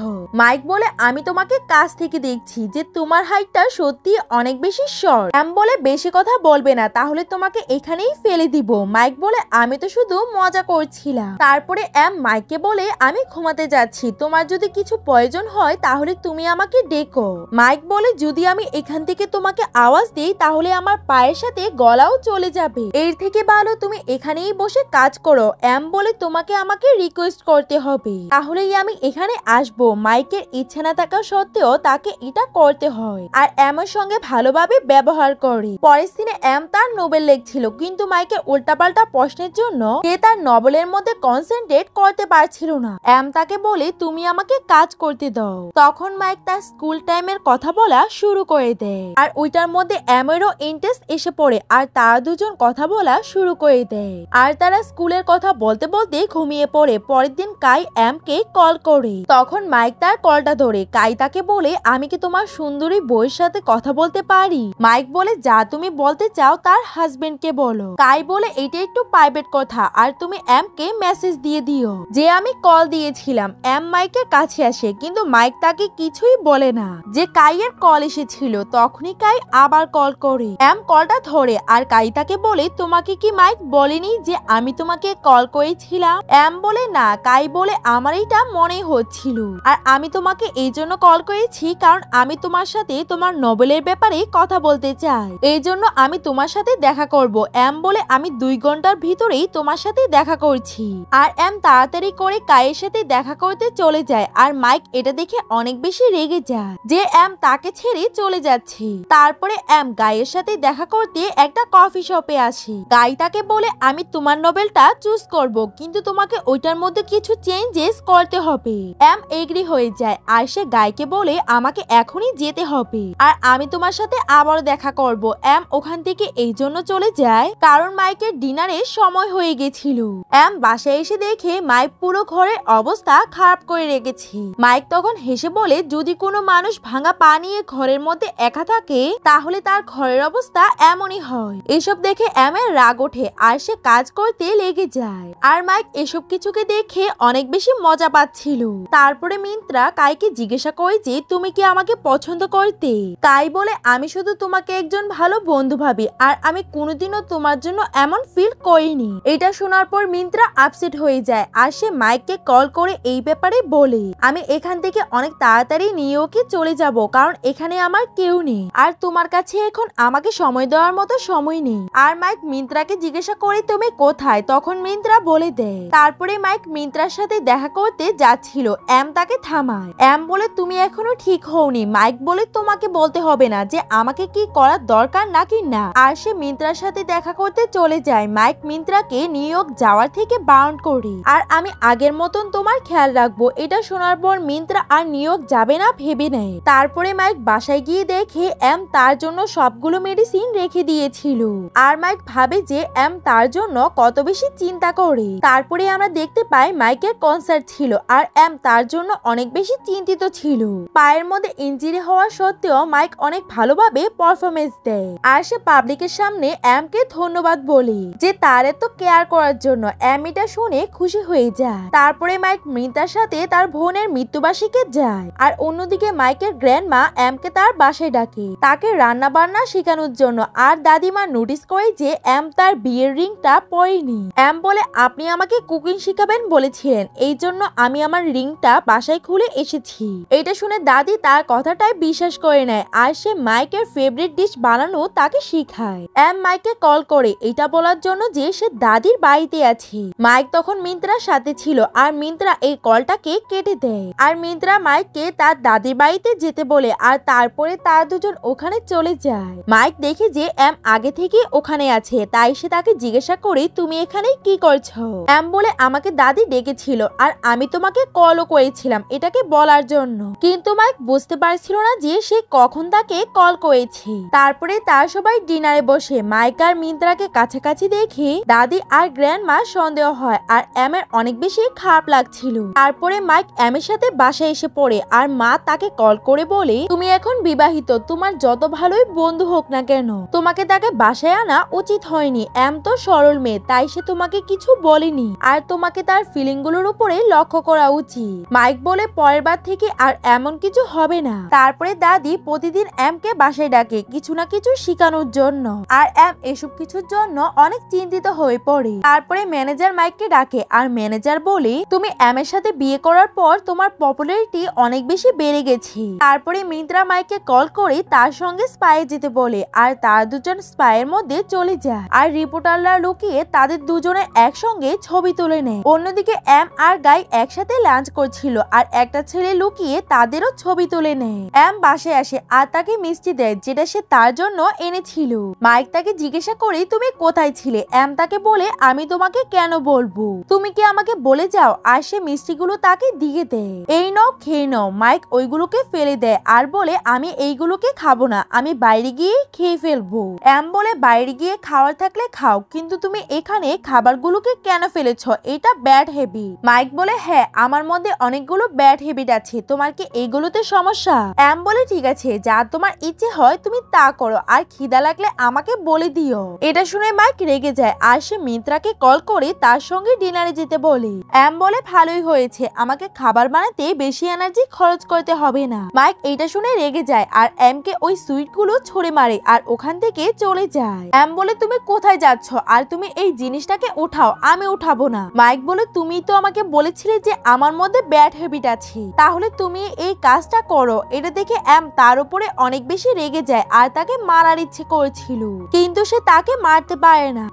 মাইক বলে আমি তোমাকে কাছ থেকে দেখছি যে তোমার হাইটটা সত্যি অনেক বেশি শর্ট এম বলে বেশি কথা বলবে না তাহলে তোমাকে এখানেই ফেলে দিব মাইক বলে আমি তো শুধু মজা করছিলাম তারপরে অ্যাম মাইককে বলে আমি ঘুমাতে যাচ্ছি তোমার যদি কিছু প্রয়োজন হয় তাহলে তুমি আমাকে ডেকো মাইক বলে যদি আমি এখান থেকে তোমাকে আওয়াজ দিই তাহলে আমার পায়ের সাথে গলাও চলে যাবে এর থেকে ভালো তুমি এখানেই বসে কাজ করো অ্যাম বলে তোমাকে আমাকে রিকোয়েস্ট করতে হবে তাহলেই আমি এখানে আসবো মাইকের ইচ্ছে না থাকা সত্ত্বেও তাকে এটা করতে হয় আর এমের সঙ্গে ভালোভাবে ব্যবহার করে পরের দিনে এম তার নোবেল লেখছিল কিন্তু মাইকের উল্টাপাল্টা প্রশ্নের জন্য সে তার নোবেলের মধ্যে কনসেন্ট্রেট করতে পারছিল না এম তাকে বলে তুমি আমাকে কাজ করতে দাও তখন মাইক তার স্কুল টাইমের কথা বলা শুরু করে দেয় আর ওইটার মধ্যে এমেরও ইন্টারেস্ট এসে পড়ে আর তারা দুজন কথা বলা শুরু করে দেয় আর তারা স্কুলের কথা বলতে বলতে ঘুমিয়ে পড়ে পরের দিন কাই কে কল করে তখন মাইক তার কলটা ধরে কাইতাকে বলে আমি কি তোমার সুন্দরী বইয়ের সাথে কথা বলতে পারি মাইক বলে যা তুমি বলতে চাও তার হাজবেন্ড কে বলো কাই বলে এটা একটু প্রাইভেট কথা আর তুমি এম কে মেসেজ দিয়ে দিও যে আমি কল দিয়েছিলাম এম মাইকের কাছে আসে কিন্তু মাইক তাকে কিছুই বলে না যে কাইয়ের কল এসেছিল তখনই কাই আবার কল করে এম কলটা ধরে আর কাই তাকে বলে তোমাকে কি মাইক বলেনি যে আমি তোমাকে কল করেছিলাম এম বলে না কাই বলে আমার এটা মনে হচ্ছিল আর আমি তোমাকে এই জন্য কল করেছি কারণ আমি তোমার সাথে তোমার নবেলের ব্যাপারে কথা বলতে চাই এই জন্য আমি তোমার সাথে দেখা করব এম বলে আমি দুই ঘন্টার ভিতরেই তোমার সাথে দেখা করছি আর এম তাড়াতাড়ি করে কায়ের সাথে দেখা করতে চলে যায় আর মাইক এটা দেখে অনেক বেশি রেগে যায় যে এম তাকে ছেড়ে চলে যাচ্ছে তারপরে এম গায়ের সাথে দেখা করতে একটা কফি শপে আসে গাই তাকে বলে আমি তোমার নোবেলটা চুজ করব কিন্তু তোমাকে ওইটার মধ্যে কিছু চেঞ্জেস করতে হবে হবে অ্যাম এগ্রি হয়ে যায় আর সে গাইকে বলে আমাকে এখনই যেতে হবে আর আমি তোমার সাথে আবার দেখা করব অ্যাম ওখান থেকে এই জন্য চলে যায় কারণ মাইকের ডিনারে সময় হয়ে গেছিল অ্যাম বাসায় এসে দেখে মাইক পুরো ঘরের অবস্থা খারাপ করে রেখেছে মাইক তখন হেসে বলে যদি কোনো মানুষ ভাঙা পা নিয়ে ঘরের মধ্যে একা থাকে তাহলে তার ঘরের অবস্থা এমনই হয় এসব দেখে অ্যামের রাগ ওঠে আর সে কাজ করতে লেগে যায় আর মাইক এসব কিছুকে দেখে অনেক বেশি মজা পাচ্ছে ছিল তারপরে মিন্ত্রা কাইকে জিজ্ঞাসা করে যে তুমি কি আমাকে পছন্দ করতে কাই বলে আমি শুধু তোমাকে একজন ভালো বন্ধু ভাবি আর আমি কোনোদিনও তোমার জন্য এমন ফিল করিনি এটা শোনার পর মিন্ত্রা আপসেট হয়ে যায় আর সে মাইককে কল করে এই ব্যাপারে বলে আমি এখান থেকে অনেক তাড়াতাড়ি নিয়ে ওকে চলে যাব কারণ এখানে আমার কেউ নেই আর তোমার কাছে এখন আমাকে সময় দেওয়ার মতো সময় নেই আর মাইক মিন্ত্রাকে জিজ্ঞাসা করে তুমি কোথায় তখন মিন্ত্রা বলে দেয় তারপরে মাইক মিন্ত্রার সাথে দেখা করতে যা যাচ্ছিল অ্যাম তাকে থামায় অ্যাম বলে তুমি এখনো ঠিক হওনি মাইক বলে তোমাকে বলতে হবে না যে আমাকে কি করার দরকার নাকি না আর সে মিন্ত্রার সাথে দেখা করতে চলে যায় মাইক মিন্ত্রাকে নিউ ইয়র্ক যাওয়ার থেকে বাউন্ড করি আর আমি আগের মতন তোমার খেয়াল রাখবো এটা শোনার পর মিন্ত্রা আর নিউ ইয়র্ক যাবে না ভেবে নেয় তারপরে মাইক বাসায় গিয়ে দেখে অ্যাম তার জন্য সবগুলো মেডিসিন রেখে দিয়েছিল আর মাইক ভাবে যে অ্যাম তার জন্য কত বেশি চিন্তা করে তারপরে আমরা দেখতে পাই মাইকের কনসার্ট ছিল আর আর এম তার জন্য অনেক বেশি চিন্তিত ছিল পায়ের মধ্যে ইঞ্জুরি হওয়া সত্ত্বেও মাইক অনেক ভালোভাবে পারফরমেন্স দেয় আর সে পাবলিকের সামনে অ্যামকে ধন্যবাদ বলে যে তার এত কেয়ার করার জন্য এম এটা শুনে খুশি হয়ে যায় তারপরে মাইক মৃতার সাথে তার বোনের মৃত্যুবার্ষিকে যায় আর অন্যদিকে মাইকের গ্র্যান্ডমা অ্যামকে তার বাসায় ডাকে তাকে রান্না বান্না শেখানোর জন্য আর দাদিমা নোটিস করে যে এম তার বিয়ের রিংটা পরেনি এম বলে আপনি আমাকে কুকিং শিখাবেন বলেছিলেন এই জন্য আমি আমার আমার রিংটা বাসায় খুলে এসেছি এটা শুনে দাদি তার কথাটাই বিশ্বাস করে নেয় আর সে মাইকের ফেভারিট ডিশ বানানো তাকে শিখায় অ্যাম মাইককে কল করে এটা বলার জন্য যে সে দাদির বাড়িতে আছে মাইক তখন মিন্ত্রার সাথে ছিল আর মিন্ত্রা এই কলটাকে কেটে দেয় আর মিন্ত্রা মাইককে তার দাদির বাড়িতে যেতে বলে আর তারপরে তার দুজন ওখানে চলে যায় মাইক দেখে যে অ্যাম আগে থেকে ওখানে আছে তাই সে তাকে জিজ্ঞাসা করে তুমি এখানে কি করছো অ্যাম বলে আমাকে দাদি ডেকেছিল আর আমি তোমাকে কলও করেছিলাম এটাকে বলার জন্য কিন্তু মাইক বুঝতে পারছিল না যে সে কখন তাকে কল করেছে তারপরে তার সবাই ডিনারে বসে মাইক আর মিন্দ্রাকে কাছাকাছি দেখে দাদি আর গ্র্যান্ড মা সন্দেহ হয় আর এম এর অনেক বেশি খারাপ লাগছিল তারপরে মাইক এম এর সাথে বাসায় এসে পড়ে আর মা তাকে কল করে বলে তুমি এখন বিবাহিত তোমার যত ভালোই বন্ধু হোক না কেন তোমাকে তাকে বাসায় আনা উচিত হয়নি এম তো সরল মেয়ে তাই সে তোমাকে কিছু বলেনি আর তোমাকে তার ফিলিং গুলোর উপরে লক্ষ্য করা উচিত মাইক বলে পরের বার থেকে আর এমন কিছু হবে না তারপরে দাদি প্রতিদিন কে বাসায় ডাকে কিছু না কিছু শিখানোর জন্য আর এম এসব কিছুর জন্য অনেক চিন্তিত হয়ে পড়ে তারপরে ম্যানেজার মাইককে ডাকে আর ম্যানেজার বলে তুমি এম এর সাথে বিয়ে করার পর তোমার পপুলারিটি অনেক বেশি বেড়ে গেছে তারপরে মিন্ত্রা মাইককে কল করে তার সঙ্গে স্পাই যেতে বলে আর তার দুজন স্পাইয়ের মধ্যে চলে যায় আর রিপোর্টাররা লুকিয়ে তাদের দুজনে একসঙ্গে ছবি তুলে নেয় অন্যদিকে এম আর গাই একসাথে সাথে লাঞ্চ করছিল আর একটা ছেলে লুকিয়ে তাদেরও ছবি তুলে নেয় অ্যাম বাসে আসে আর তাকে মিষ্টি দেয় যেটা সে তার জন্য এনেছিল মাইক তাকে জিজ্ঞাসা করে তুমি কোথায় ছিলে অ্যাম তাকে বলে আমি তোমাকে কেন বলবো তুমি কি আমাকে বলে যাও আর সে মিষ্টিগুলো তাকে দিয়ে দেয় এই নও খেয়ে নও মাইক ওইগুলোকে ফেলে দেয় আর বলে আমি এইগুলোকে খাবো না আমি বাইরে গিয়ে খেয়ে ফেলবো অ্যাম বলে বাইরে গিয়ে খাওয়ার থাকলে খাও কিন্তু তুমি এখানে খাবারগুলোকে কেন ফেলেছ এটা ব্যাড হেভি মাইক বলে হ্যাঁ আমার মধ্যে অনেকগুলো ব্যাড হ্যাবিট আছে তোমার কি এইগুলোতে সমস্যা অ্যাম বলে ঠিক আছে যা তোমার ইচ্ছে হয় তুমি তা করো আর খিদা লাগলে আমাকে বলে দিও এটা শুনে মাইক রেগে যায় আর সে মিত্রাকে কল করে তার সঙ্গে ডিনারে যেতে বলে অ্যাম বলে ভালোই হয়েছে আমাকে খাবার বানাতে বেশি এনার্জি খরচ করতে হবে না মাইক এটা শুনে রেগে যায় আর অ্যামকে ওই সুইট গুলো ছড়ে মারে আর ওখান থেকে চলে যায় অ্যাম বলে তুমি কোথায় যাচ্ছ আর তুমি এই জিনিসটাকে উঠাও আমি উঠাবো না মাইক বলে তুমি তো আমাকে বলেছিলে যে আমার মধ্যে ব্যাড হ্যাবিট আছে তাহলে তুমি এই কাজটা করো এটা দেখে অ্যাম তার উপরে অনেক বেশি রেগে যায় আর তাকে মারার ইচ্ছে করেছিল কিন্তু সে তাকে মারতে পারে না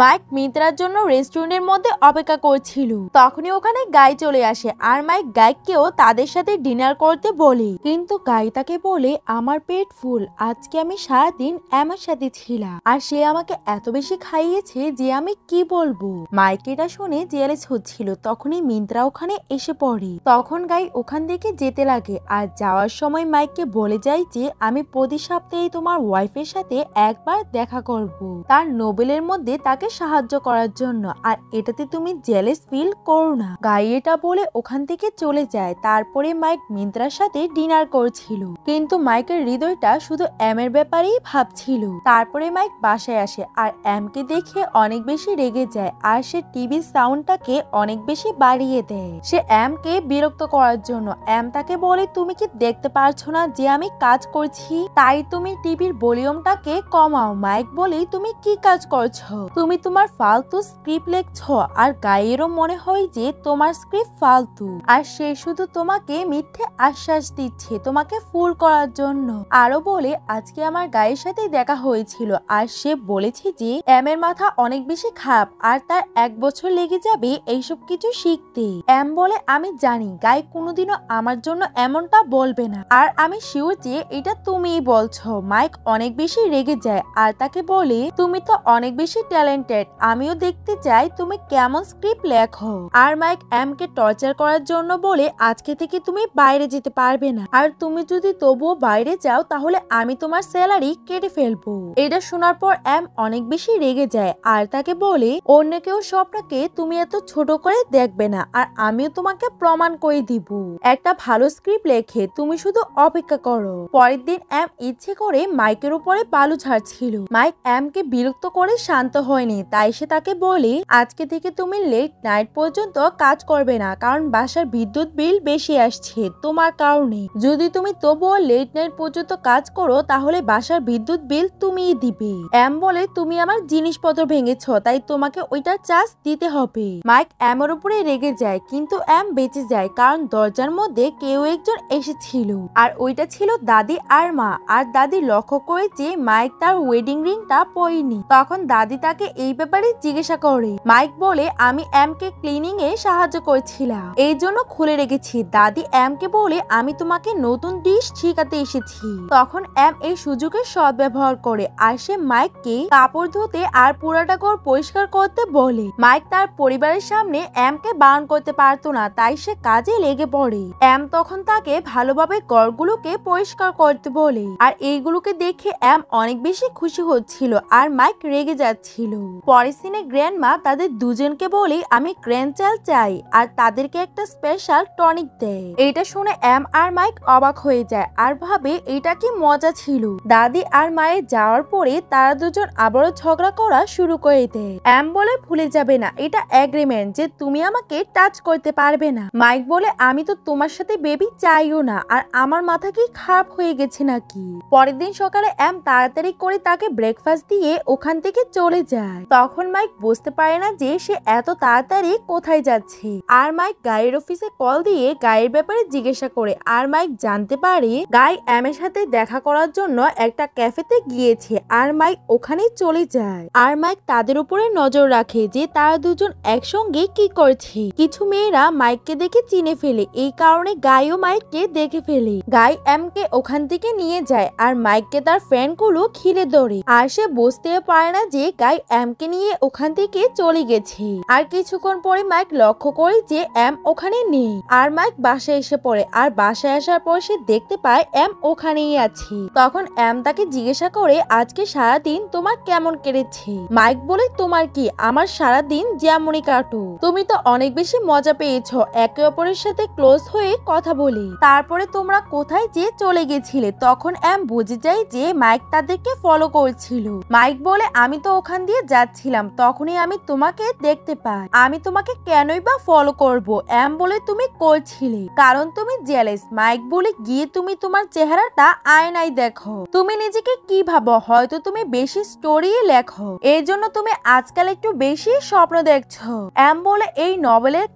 মাইক মিত্রার জন্য রেস্টুরেন্টের মধ্যে অপেক্ষা করছিল তখনই ওখানে গাই চলে আসে আর মাইক গাইকেও তাদের সাথে ডিনার করতে বলে কিন্তু গাই তাকে বলে আমার পেট ফুল আজকে আমি সারাদিন আমার সাথে ছিলাম আর সে আমাকে এত বেশি খাইয়েছে যে আমি কি বলবো মাইক এটা শুনে জিয়ালেস হচ্ছিল তখনই মিন্ত্রা ওখানে এসে পড়ে তখন গাই ওখান থেকে যেতে লাগে আর যাওয়ার সময় মাইককে বলে যায় যে আমি প্রতি সপ্তাহে তোমার ওয়াইফের সাথে একবার দেখা করব তার নোবেলের মধ্যে তাকে তাকে সাহায্য করার জন্য আর এটাতে তুমি জেলেস ফিল করো না গাই এটা বলে ওখান থেকে চলে যায় তারপরে মাইক মিন্ত্রার সাথে ডিনার করছিল কিন্তু মাইকের হৃদয়টা শুধু এর ব্যাপারেই ভাবছিল তারপরে মাইক বাসায় আসে আর অ্যামকে দেখে অনেক বেশি রেগে যায় আর সে টিভি সাউন্ডটাকে অনেক বেশি বাড়িয়ে দেয় সে কে বিরক্ত করার জন্য অ্যাম তাকে বলে তুমি কি দেখতে পারছো না যে আমি কাজ করছি তাই তুমি টিভির ভলিউমটাকে কমাও মাইক বলে তুমি কি কাজ করছো তুমি তুমি তোমার ফালতু স্ক্রিপ্ট লেখছ আর গায়েরও মনে হয় যে তোমার স্ক্রিপ্ট ফালতু আর সে শুধু তোমাকে মিথ্যে আশ্বাস দিচ্ছে তোমাকে ফুল করার জন্য আরো বলে আজকে আমার গায়ের সাথে দেখা হয়েছিল আর সে বলেছে যে এম এর মাথা অনেক বেশি খারাপ আর তার এক বছর লেগে যাবে এইসব কিছু শিখতে এম বলে আমি জানি গায়ে কোনোদিনও আমার জন্য এমনটা বলবে না আর আমি শিওর যে এটা তুমিই বলছ মাইক অনেক বেশি রেগে যায় আর তাকে বলে তুমি তো অনেক বেশি ট্যালেন্ট ট্যালেন্টেড আমিও দেখতে চাই তুমি কেমন স্ক্রিপ্ট লেখো আর মাইক এম কে টর্চার করার জন্য বলে আজকে থেকে তুমি বাইরে যেতে পারবে না আর তুমি যদি তবুও বাইরে যাও তাহলে আমি তোমার স্যালারি কেটে ফেলবো এটা শোনার পর এম অনেক বেশি রেগে যায় আর তাকে বলে অন্য কেউ স্বপ্নকে তুমি এত ছোট করে দেখবে না আর আমিও তোমাকে প্রমাণ করে দিব একটা ভালো স্ক্রিপ্ট লেখে তুমি শুধু অপেক্ষা করো পরের দিন এম ইচ্ছে করে মাইকের উপরে বালু ঝাড়ছিল মাইক এম কে বিরক্ত করে শান্ত হয়নি পারেনি তাই সে তাকে বলি আজকে থেকে তুমি লেট নাইট পর্যন্ত কাজ করবে না কারণ বাসার বিদ্যুৎ বিল বেশি আসছে তোমার কারণে যদি তুমি তবুও লেট নাইট পর্যন্ত কাজ করো তাহলে বাসার বিদ্যুৎ বিল তুমি দিবে এম বলে তুমি আমার জিনিসপত্র ভেঙেছ তাই তোমাকে ওইটার চার্জ দিতে হবে মাইক এর উপরে রেগে যায় কিন্তু অ্যাম বেঁচে যায় কারণ দরজার মধ্যে কেউ একজন এসেছিল আর ওইটা ছিল দাদি আর মা আর দাদি লক্ষ্য করে যে মাইক তার ওয়েডিং রিংটা পয়নি তখন দাদি তাকে এই ব্যাপারে জিজ্ঞাসা করে মাইক বলে আমি এমকে ক্লিনিং এ সাহায্য করেছিলাম এই জন্য খুলে রেখেছি দাদি এমকে বলে আমি তোমাকে নতুন ডিশ শিখাতে এসেছি তখন এম এই সুযোগের সদ্ব্যবহার করে আর সে মাইককে কাপড় ধুতে আর পুরাটা ঘর পরিষ্কার করতে বলে মাইক তার পরিবারের সামনে এমকে বারণ করতে পারতো না তাই সে কাজে লেগে পড়ে এম তখন তাকে ভালোভাবে গড়গুলোকে পরিষ্কার করতে বলে আর এইগুলোকে দেখে এম অনেক বেশি খুশি হচ্ছিল আর মাইক রেগে যাচ্ছিল পরের সিনে গ্র্যান্ডমা তাদের দুজনকে বলি আমি ক্রেনচাল চাই আর তাদেরকে একটা স্পেশাল টনিক দেয় এটা শুনে এম আর মাইক অবাক হয়ে যায় আর ভাবে এটা কি মজা ছিল দাদি আর মায়ের যাওয়ার পরে তারা দুজন আবারও ঝগড়া করা শুরু করে দেয় এম বলে ভুলে যাবে না এটা এগ্রিমেন্ট যে তুমি আমাকে টাচ করতে পারবে না মাইক বলে আমি তো তোমার সাথে বেবি চাইও না আর আমার মাথা কি খারাপ হয়ে গেছে নাকি পরের দিন সকালে এম তাড়াতাড়ি করে তাকে ব্রেকফাস্ট দিয়ে ওখান থেকে চলে যায় যায় তখন মাইক বুঝতে পারে না যে সে এত তাড়াতাড়ি কোথায় যাচ্ছে আর মাইক গায়ের অফিসে কল দিয়ে গায়ের ব্যাপারে জিজ্ঞাসা করে আর মাইক জানতে পারে গাই অ্যামের সাথে দেখা করার জন্য একটা ক্যাফেতে গিয়েছে আর মাইক ওখানে চলে যায় আর মাইক তাদের উপরে নজর রাখে যে তারা দুজন একসঙ্গে কি করছে কিছু মেয়েরা মাইককে দেখে চিনে ফেলে এই কারণে মাইক মাইককে দেখে ফেলে গাই কে ওখান থেকে নিয়ে যায় আর মাইককে তার ফ্যান গুলো খিলে ধরে আর সে বুঝতে পারে না যে গাই অ্যামকে নিয়ে ওখান থেকে চলে গেছে আর কিছুক্ষণ পরে মাইক লক্ষ্য করে যে অ্যাম ওখানে নেই আর মাইক বাসায় এসে পড়ে আর বাসায় আসার পর সে দেখতে পায় অ্যাম ওখানেই আছে তখন অ্যাম তাকে জিজ্ঞাসা করে আজকে সারাদিন তোমার কেমন কেটেছে মাইক বলে তোমার কি আমার সারাদিন যেমনই কাটু তুমি তো অনেক বেশি মজা পেয়েছ একে অপরের সাথে ক্লোজ হয়ে কথা বলে তারপরে তোমরা কোথায় যে চলে গেছিলে তখন অ্যাম বুঝে যায় যে মাইক তাদেরকে ফলো করছিল মাইক বলে আমি তো ওখান দিয়ে যাচ্ছিলাম তখনই আমি তোমাকে দেখতে পাই আমি তোমাকে কেনই বা ফলো করব এম বলে তুমি করছিলে কারণ তুমি জেলেস মাইক বলে গিয়ে তুমি তোমার চেহারাটা আয়নায় দেখো তুমি নিজেকে কি ভাবো হয়তো তুমি বেশি স্টোরি লেখো এই জন্য তুমি আজকাল একটু বেশি স্বপ্ন দেখছো এম বলে এই নভেলের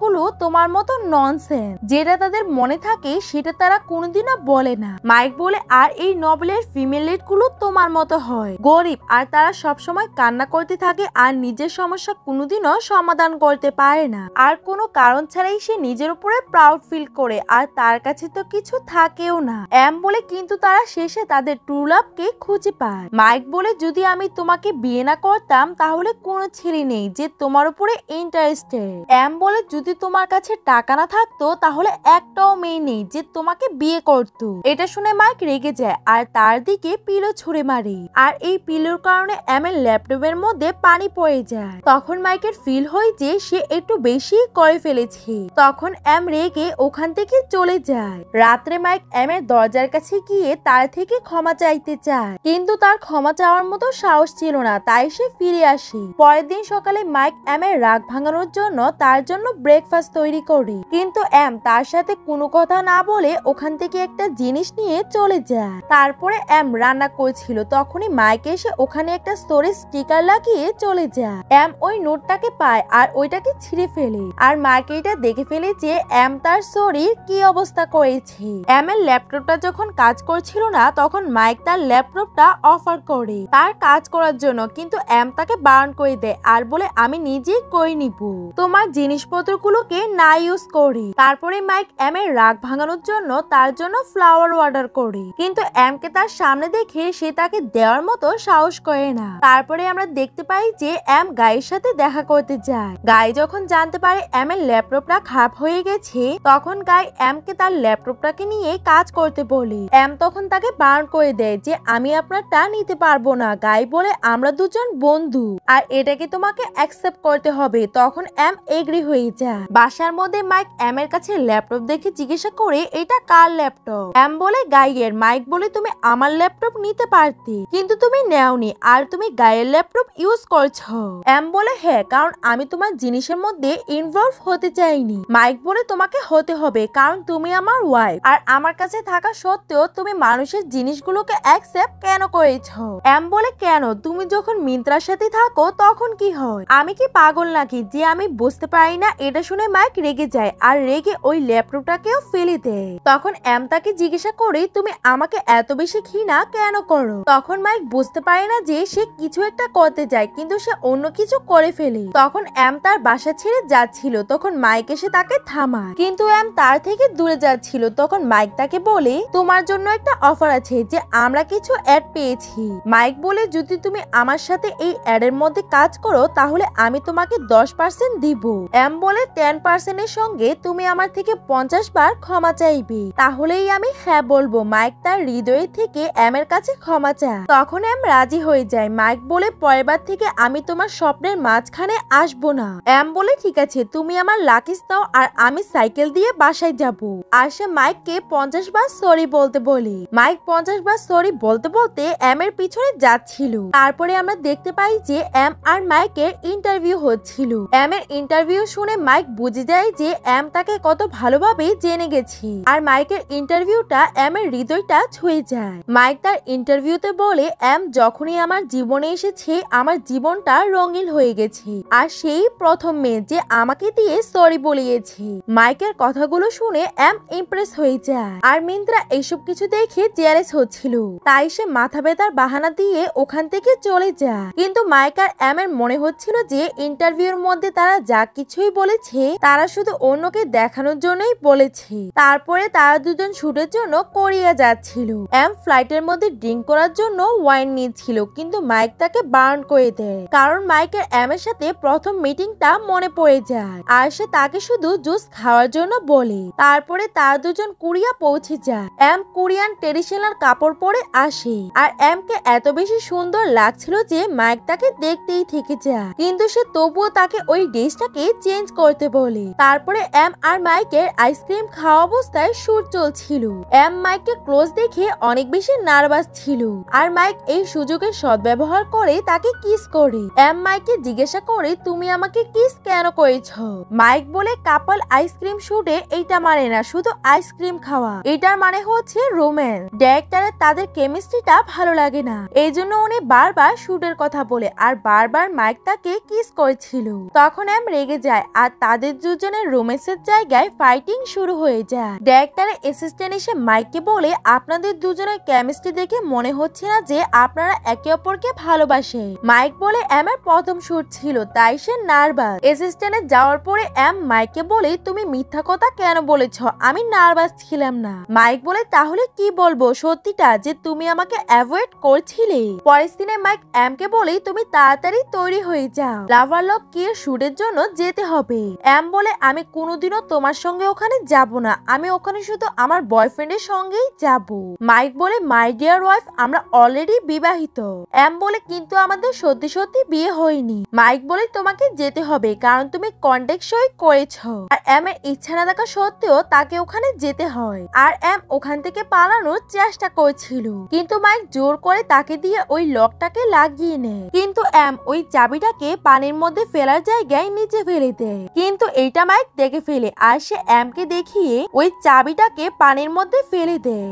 গুলো তোমার মতো ননসেন্স যেটা তাদের মনে থাকে সেটা তারা কোনোদিনও বলে না মাইক বলে আর এই নভেলের ফিমেল গুলো তোমার মতো হয় গরিব আর তারা সবসময় কান্না করতে থাকে আর নিজের সমস্যা কোনোদিনও সমাধান করতে পারে না আর কোনো কারণ ছাড়াই সে নিজের উপরে প্রাউড ফিল করে আর তার কাছে তো কিছু থাকেও না এম বলে কিন্তু তারা শেষে তাদের ট্রু লাভকে খুঁজে পায় মাইক বলে যদি আমি তোমাকে বিয়ে না করতাম তাহলে কোনো ছেলে নেই যে তোমার উপরে ইন্টারেস্টেড এম বলে যদি তোমার কাছে টাকা না থাকতো তাহলে একটাও মেয়ে নেই যে তোমাকে বিয়ে করত এটা শুনে মাইক রেগে যায় আর তার দিকে পিলো ছুড়ে মারে আর এই পিলোর কারণে এর ল্যাপটপ বাথরুমের মধ্যে পানি পড়ে যায় তখন মাইকের ফিল হয় যে সে একটু বেশি করে ফেলেছে তখন এম রেগে ওখান থেকে চলে যায় রাত্রে মাইক এর দরজার কাছে গিয়ে তার থেকে ক্ষমা চাইতে চায় কিন্তু তার ক্ষমা চাওয়ার মতো সাহস ছিল না তাই সে ফিরে আসে পরের দিন সকালে মাইক এম এর রাগ ভাঙানোর জন্য তার জন্য ব্রেকফাস্ট তৈরি করে কিন্তু এম তার সাথে কোনো কথা না বলে ওখান থেকে একটা জিনিস নিয়ে চলে যায় তারপরে অ্যাম রান্না করছিল তখনই মাইক এসে ওখানে একটা স্টোরেজ স্টিক স্টিকার লাগিয়ে চলে যায় অ্যাম ওই নোটটাকে পায় আর ওইটাকে ছিঁড়ে ফেলে আর মাকে এটা দেখে ফেলে যে অ্যাম তার শরীর কি অবস্থা করেছে এর ল্যাপটপটা যখন কাজ করছিল না তখন মাইক তার ল্যাপটপটা অফার করে তার কাজ করার জন্য কিন্তু অ্যাম তাকে বারণ করে দেয় আর বলে আমি নিজেই করে নিব তোমার জিনিসপত্রগুলোকে না ইউজ করি তারপরে মাইক এর রাগ ভাঙানোর জন্য তার জন্য ফ্লাওয়ার অর্ডার করে কিন্তু অ্যামকে তার সামনে দেখে সে তাকে দেওয়ার মতো সাহস করে না তারপরে আমরা দেখতে পাই যে অ্যাম গায়ের সাথে দেখা করতে যায় গায়ে যখন জানতে পারে এর ল্যাপটপটা খারাপ হয়ে গেছে তখন গায়ে অ্যামকে তার ল্যাপটপটাকে নিয়ে কাজ করতে বলে অ্যাম তখন তাকে বারণ করে দেয় যে আমি আপনারটা নিতে পারবো না গাই বলে আমরা দুজন বন্ধু আর এটাকে তোমাকে অ্যাকসেপ্ট করতে হবে তখন অ্যাম এগ্রি হয়ে যায় বাসার মধ্যে মাইক এর কাছে ল্যাপটপ দেখে জিজ্ঞাসা করে এটা কার ল্যাপটপ অ্যাম বলে গায়ের মাইক বলে তুমি আমার ল্যাপটপ নিতে পারতে কিন্তু তুমি নেওনি আর তুমি গায়ের ল্যাপটপ ল্যাপটপ ইউজ করছ অ্যাম বলে হ্যাঁ কারণ আমি তোমার জিনিসের মধ্যে ইনভলভ হতে চাইনি মাইক বলে তোমাকে হতে হবে কারণ তুমি আমার ওয়াইফ আর আমার কাছে থাকা সত্ত্বেও তুমি মানুষের জিনিসগুলোকে অ্যাকসেপ্ট কেন করেছ অ্যাম বলে কেন তুমি যখন মিন্ত্রার সাথে থাকো তখন কি হয় আমি কি পাগল নাকি যে আমি বুঝতে পারি না এটা শুনে মাইক রেগে যায় আর রেগে ওই ল্যাপটপটাকেও ফেলে দেয় তখন অ্যাম তাকে জিজ্ঞাসা করে তুমি আমাকে এত বেশি ঘৃণা কেন করো তখন মাইক বুঝতে পারে না যে সে কিছু একটা করতে যায় কিন্তু সে অন্য কিছু করে ফেলে তখন অ্যাম তার বাসা ছেড়ে যাচ্ছিল তখন মাইক এসে তাকে থামা কিন্তু অ্যাম তার থেকে দূরে যাচ্ছিল তখন মাইক তাকে বলে তোমার জন্য একটা অফার আছে যে আমরা কিছু অ্যাড পেয়েছি মাইক বলে যদি তুমি আমার সাথে এই অ্যাড এর মধ্যে কাজ করো তাহলে আমি তোমাকে দশ পার্সেন্ট দিব অ্যাম বলে টেন পার্সেন্ট এর সঙ্গে তুমি আমার থেকে পঞ্চাশ বার ক্ষমা চাইবে তাহলেই আমি হ্যাঁ বলবো মাইক তার হৃদয়ে থেকে অ্যামের কাছে ক্ষমা চায় তখন অ্যাম রাজি হয়ে যায় মাইক বলে পরেরবার থেকে আমি তোমার স্বপ্নের মাঝখানে আসব না এম বলে ঠিক আছে তুমি আমার লাকিস দাও আর আমি সাইকেল দিয়ে বাসায় যাব আর সে মাইককে পঞ্চাশ বার সরি বলতে বলে মাইক পঞ্চাশ বার সরি বলতে বলতে এম এর পিছনে যাচ্ছিল তারপরে আমরা দেখতে পাই যে এম আর মাইকের ইন্টারভিউ হচ্ছিল এম এর ইন্টারভিউ শুনে মাইক বুঝে যায় যে এম তাকে কত ভালোভাবে জেনে গেছি আর মাইকের ইন্টারভিউটা এর হৃদয়টা ছুঁয়ে যায় মাইক তার ইন্টারভিউতে বলে এম যখনই আমার জীবনে এসেছে দেখে আমার জীবনটা রঙিন হয়ে গেছে আর সেই প্রথম মেয়ে যে আমাকে দিয়ে সরি বলিয়েছে মাইকের কথাগুলো শুনে এম ইমপ্রেস হয়ে যায় আর মিন্দ্রা এইসব কিছু দেখে জেলেস হচ্ছিল তাই সে মাথা ব্যথার বাহানা দিয়ে ওখান থেকে চলে যায় কিন্তু মাইকার এম এর মনে হচ্ছিল যে ইন্টারভিউর মধ্যে তারা যা কিছুই বলেছে তারা শুধু অন্যকে দেখানোর জন্যই বলেছে তারপরে তারা দুজন শুটের জন্য কোরিয়া যাচ্ছিল এম ফ্লাইটের মধ্যে ড্রিঙ্ক করার জন্য ওয়াইন নিচ্ছিল কিন্তু মাইক তাকে বার্ন করে দেয় কারণ মাইকের অ্যামের সাথে প্রথম মিটিংটা মনে পড়ে যায় আর সে তাকে শুধু জুস খাওয়ার জন্য বলে তারপরে তার দুজন কুরিয়া পৌঁছে যায় অ্যাম কোরিয়ান ট্রেডিশনাল কাপড় পরে আসে আর অ্যামকে এত বেশি সুন্দর লাগছিল যে মাইক তাকে দেখতেই থেকে যায় কিন্তু সে তবুও তাকে ওই ড্রেসটাকে চেঞ্জ করতে বলে তারপরে অ্যাম আর মাইকের আইসক্রিম খাওয়া অবস্থায় সুর চলছিল অ্যাম মাইককে ক্লোজ দেখে অনেক বেশি নার্ভাস ছিল আর মাইক এই সুযোগের সদ্ব্যবহার করে তাকে কিস করে এম মাইকে জিজ্ঞাসা করে তুমি আমাকে কিস কেন করেছ মাইক বলে কাপল আইসক্রিম শুটে এইটা মানে না শুধু আইসক্রিম খাওয়া এটার মানে হচ্ছে রোম্যান্স ডাইরেক্টরের তাদের কেমিস্ট্রিটা ভালো লাগে না এই জন্য উনি বারবার শুটের কথা বলে আর বারবার মাইক তাকে কিস করেছিল তখন এম রেগে যায় আর তাদের দুজনের রোমেন্সের জায়গায় ফাইটিং শুরু হয়ে যায় ডাইরেক্টরের অ্যাসিস্ট্যান্ট এসে মাইককে বলে আপনাদের দুজনের কেমিস্ট্রি দেখে মনে হচ্ছে না যে আপনারা একে অপরকে ভালোবাসে আসে মাইক বলে অ্যামের প্রথম শুট ছিল তাই সে নার্ভাস অ্যাসিস্ট্যান্টে যাওয়ার পরে এম মাইককে বলে তুমি মিথ্যা কথা কেন বলেছ আমি নার্ভাস ছিলাম না মাইক বলে তাহলে কি বলবো সত্যিটা যে তুমি আমাকে অ্যাভয়েড করছিলে পরের দিনে মাইক অ্যামকে বলে তুমি তাড়াতাড়ি তৈরি হয়ে যাও লাভার লক কে শুটের জন্য যেতে হবে এম বলে আমি কোনোদিনও তোমার সঙ্গে ওখানে যাব না আমি ওখানে শুধু আমার বয়ফ্রেন্ডের সঙ্গেই যাব মাইক বলে মাই ডিয়ার ওয়াইফ আমরা অলরেডি বিবাহিত এম বলে কিন্তু আমাদের সত্যি সত্যি বিয়ে হয়নি মাইক বলে তোমাকে যেতে হবে কারণ তুমি কন্ট্যাক্ট সই করেছ আর এম এর ইচ্ছা না থাকা সত্ত্বেও তাকে ওখানে যেতে হয় আর এম ওখান থেকে পালানোর চেষ্টা করেছিল কিন্তু মাইক জোর করে তাকে দিয়ে ওই লকটাকে লাগিয়ে নেয় কিন্তু এম ওই চাবিটাকে পানির মধ্যে ফেলার জায়গায় নিচে ফেলে দেয় কিন্তু এটা মাইক দেখে ফেলে আর সে কে দেখিয়ে ওই চাবিটাকে পানির মধ্যে ফেলে দেয়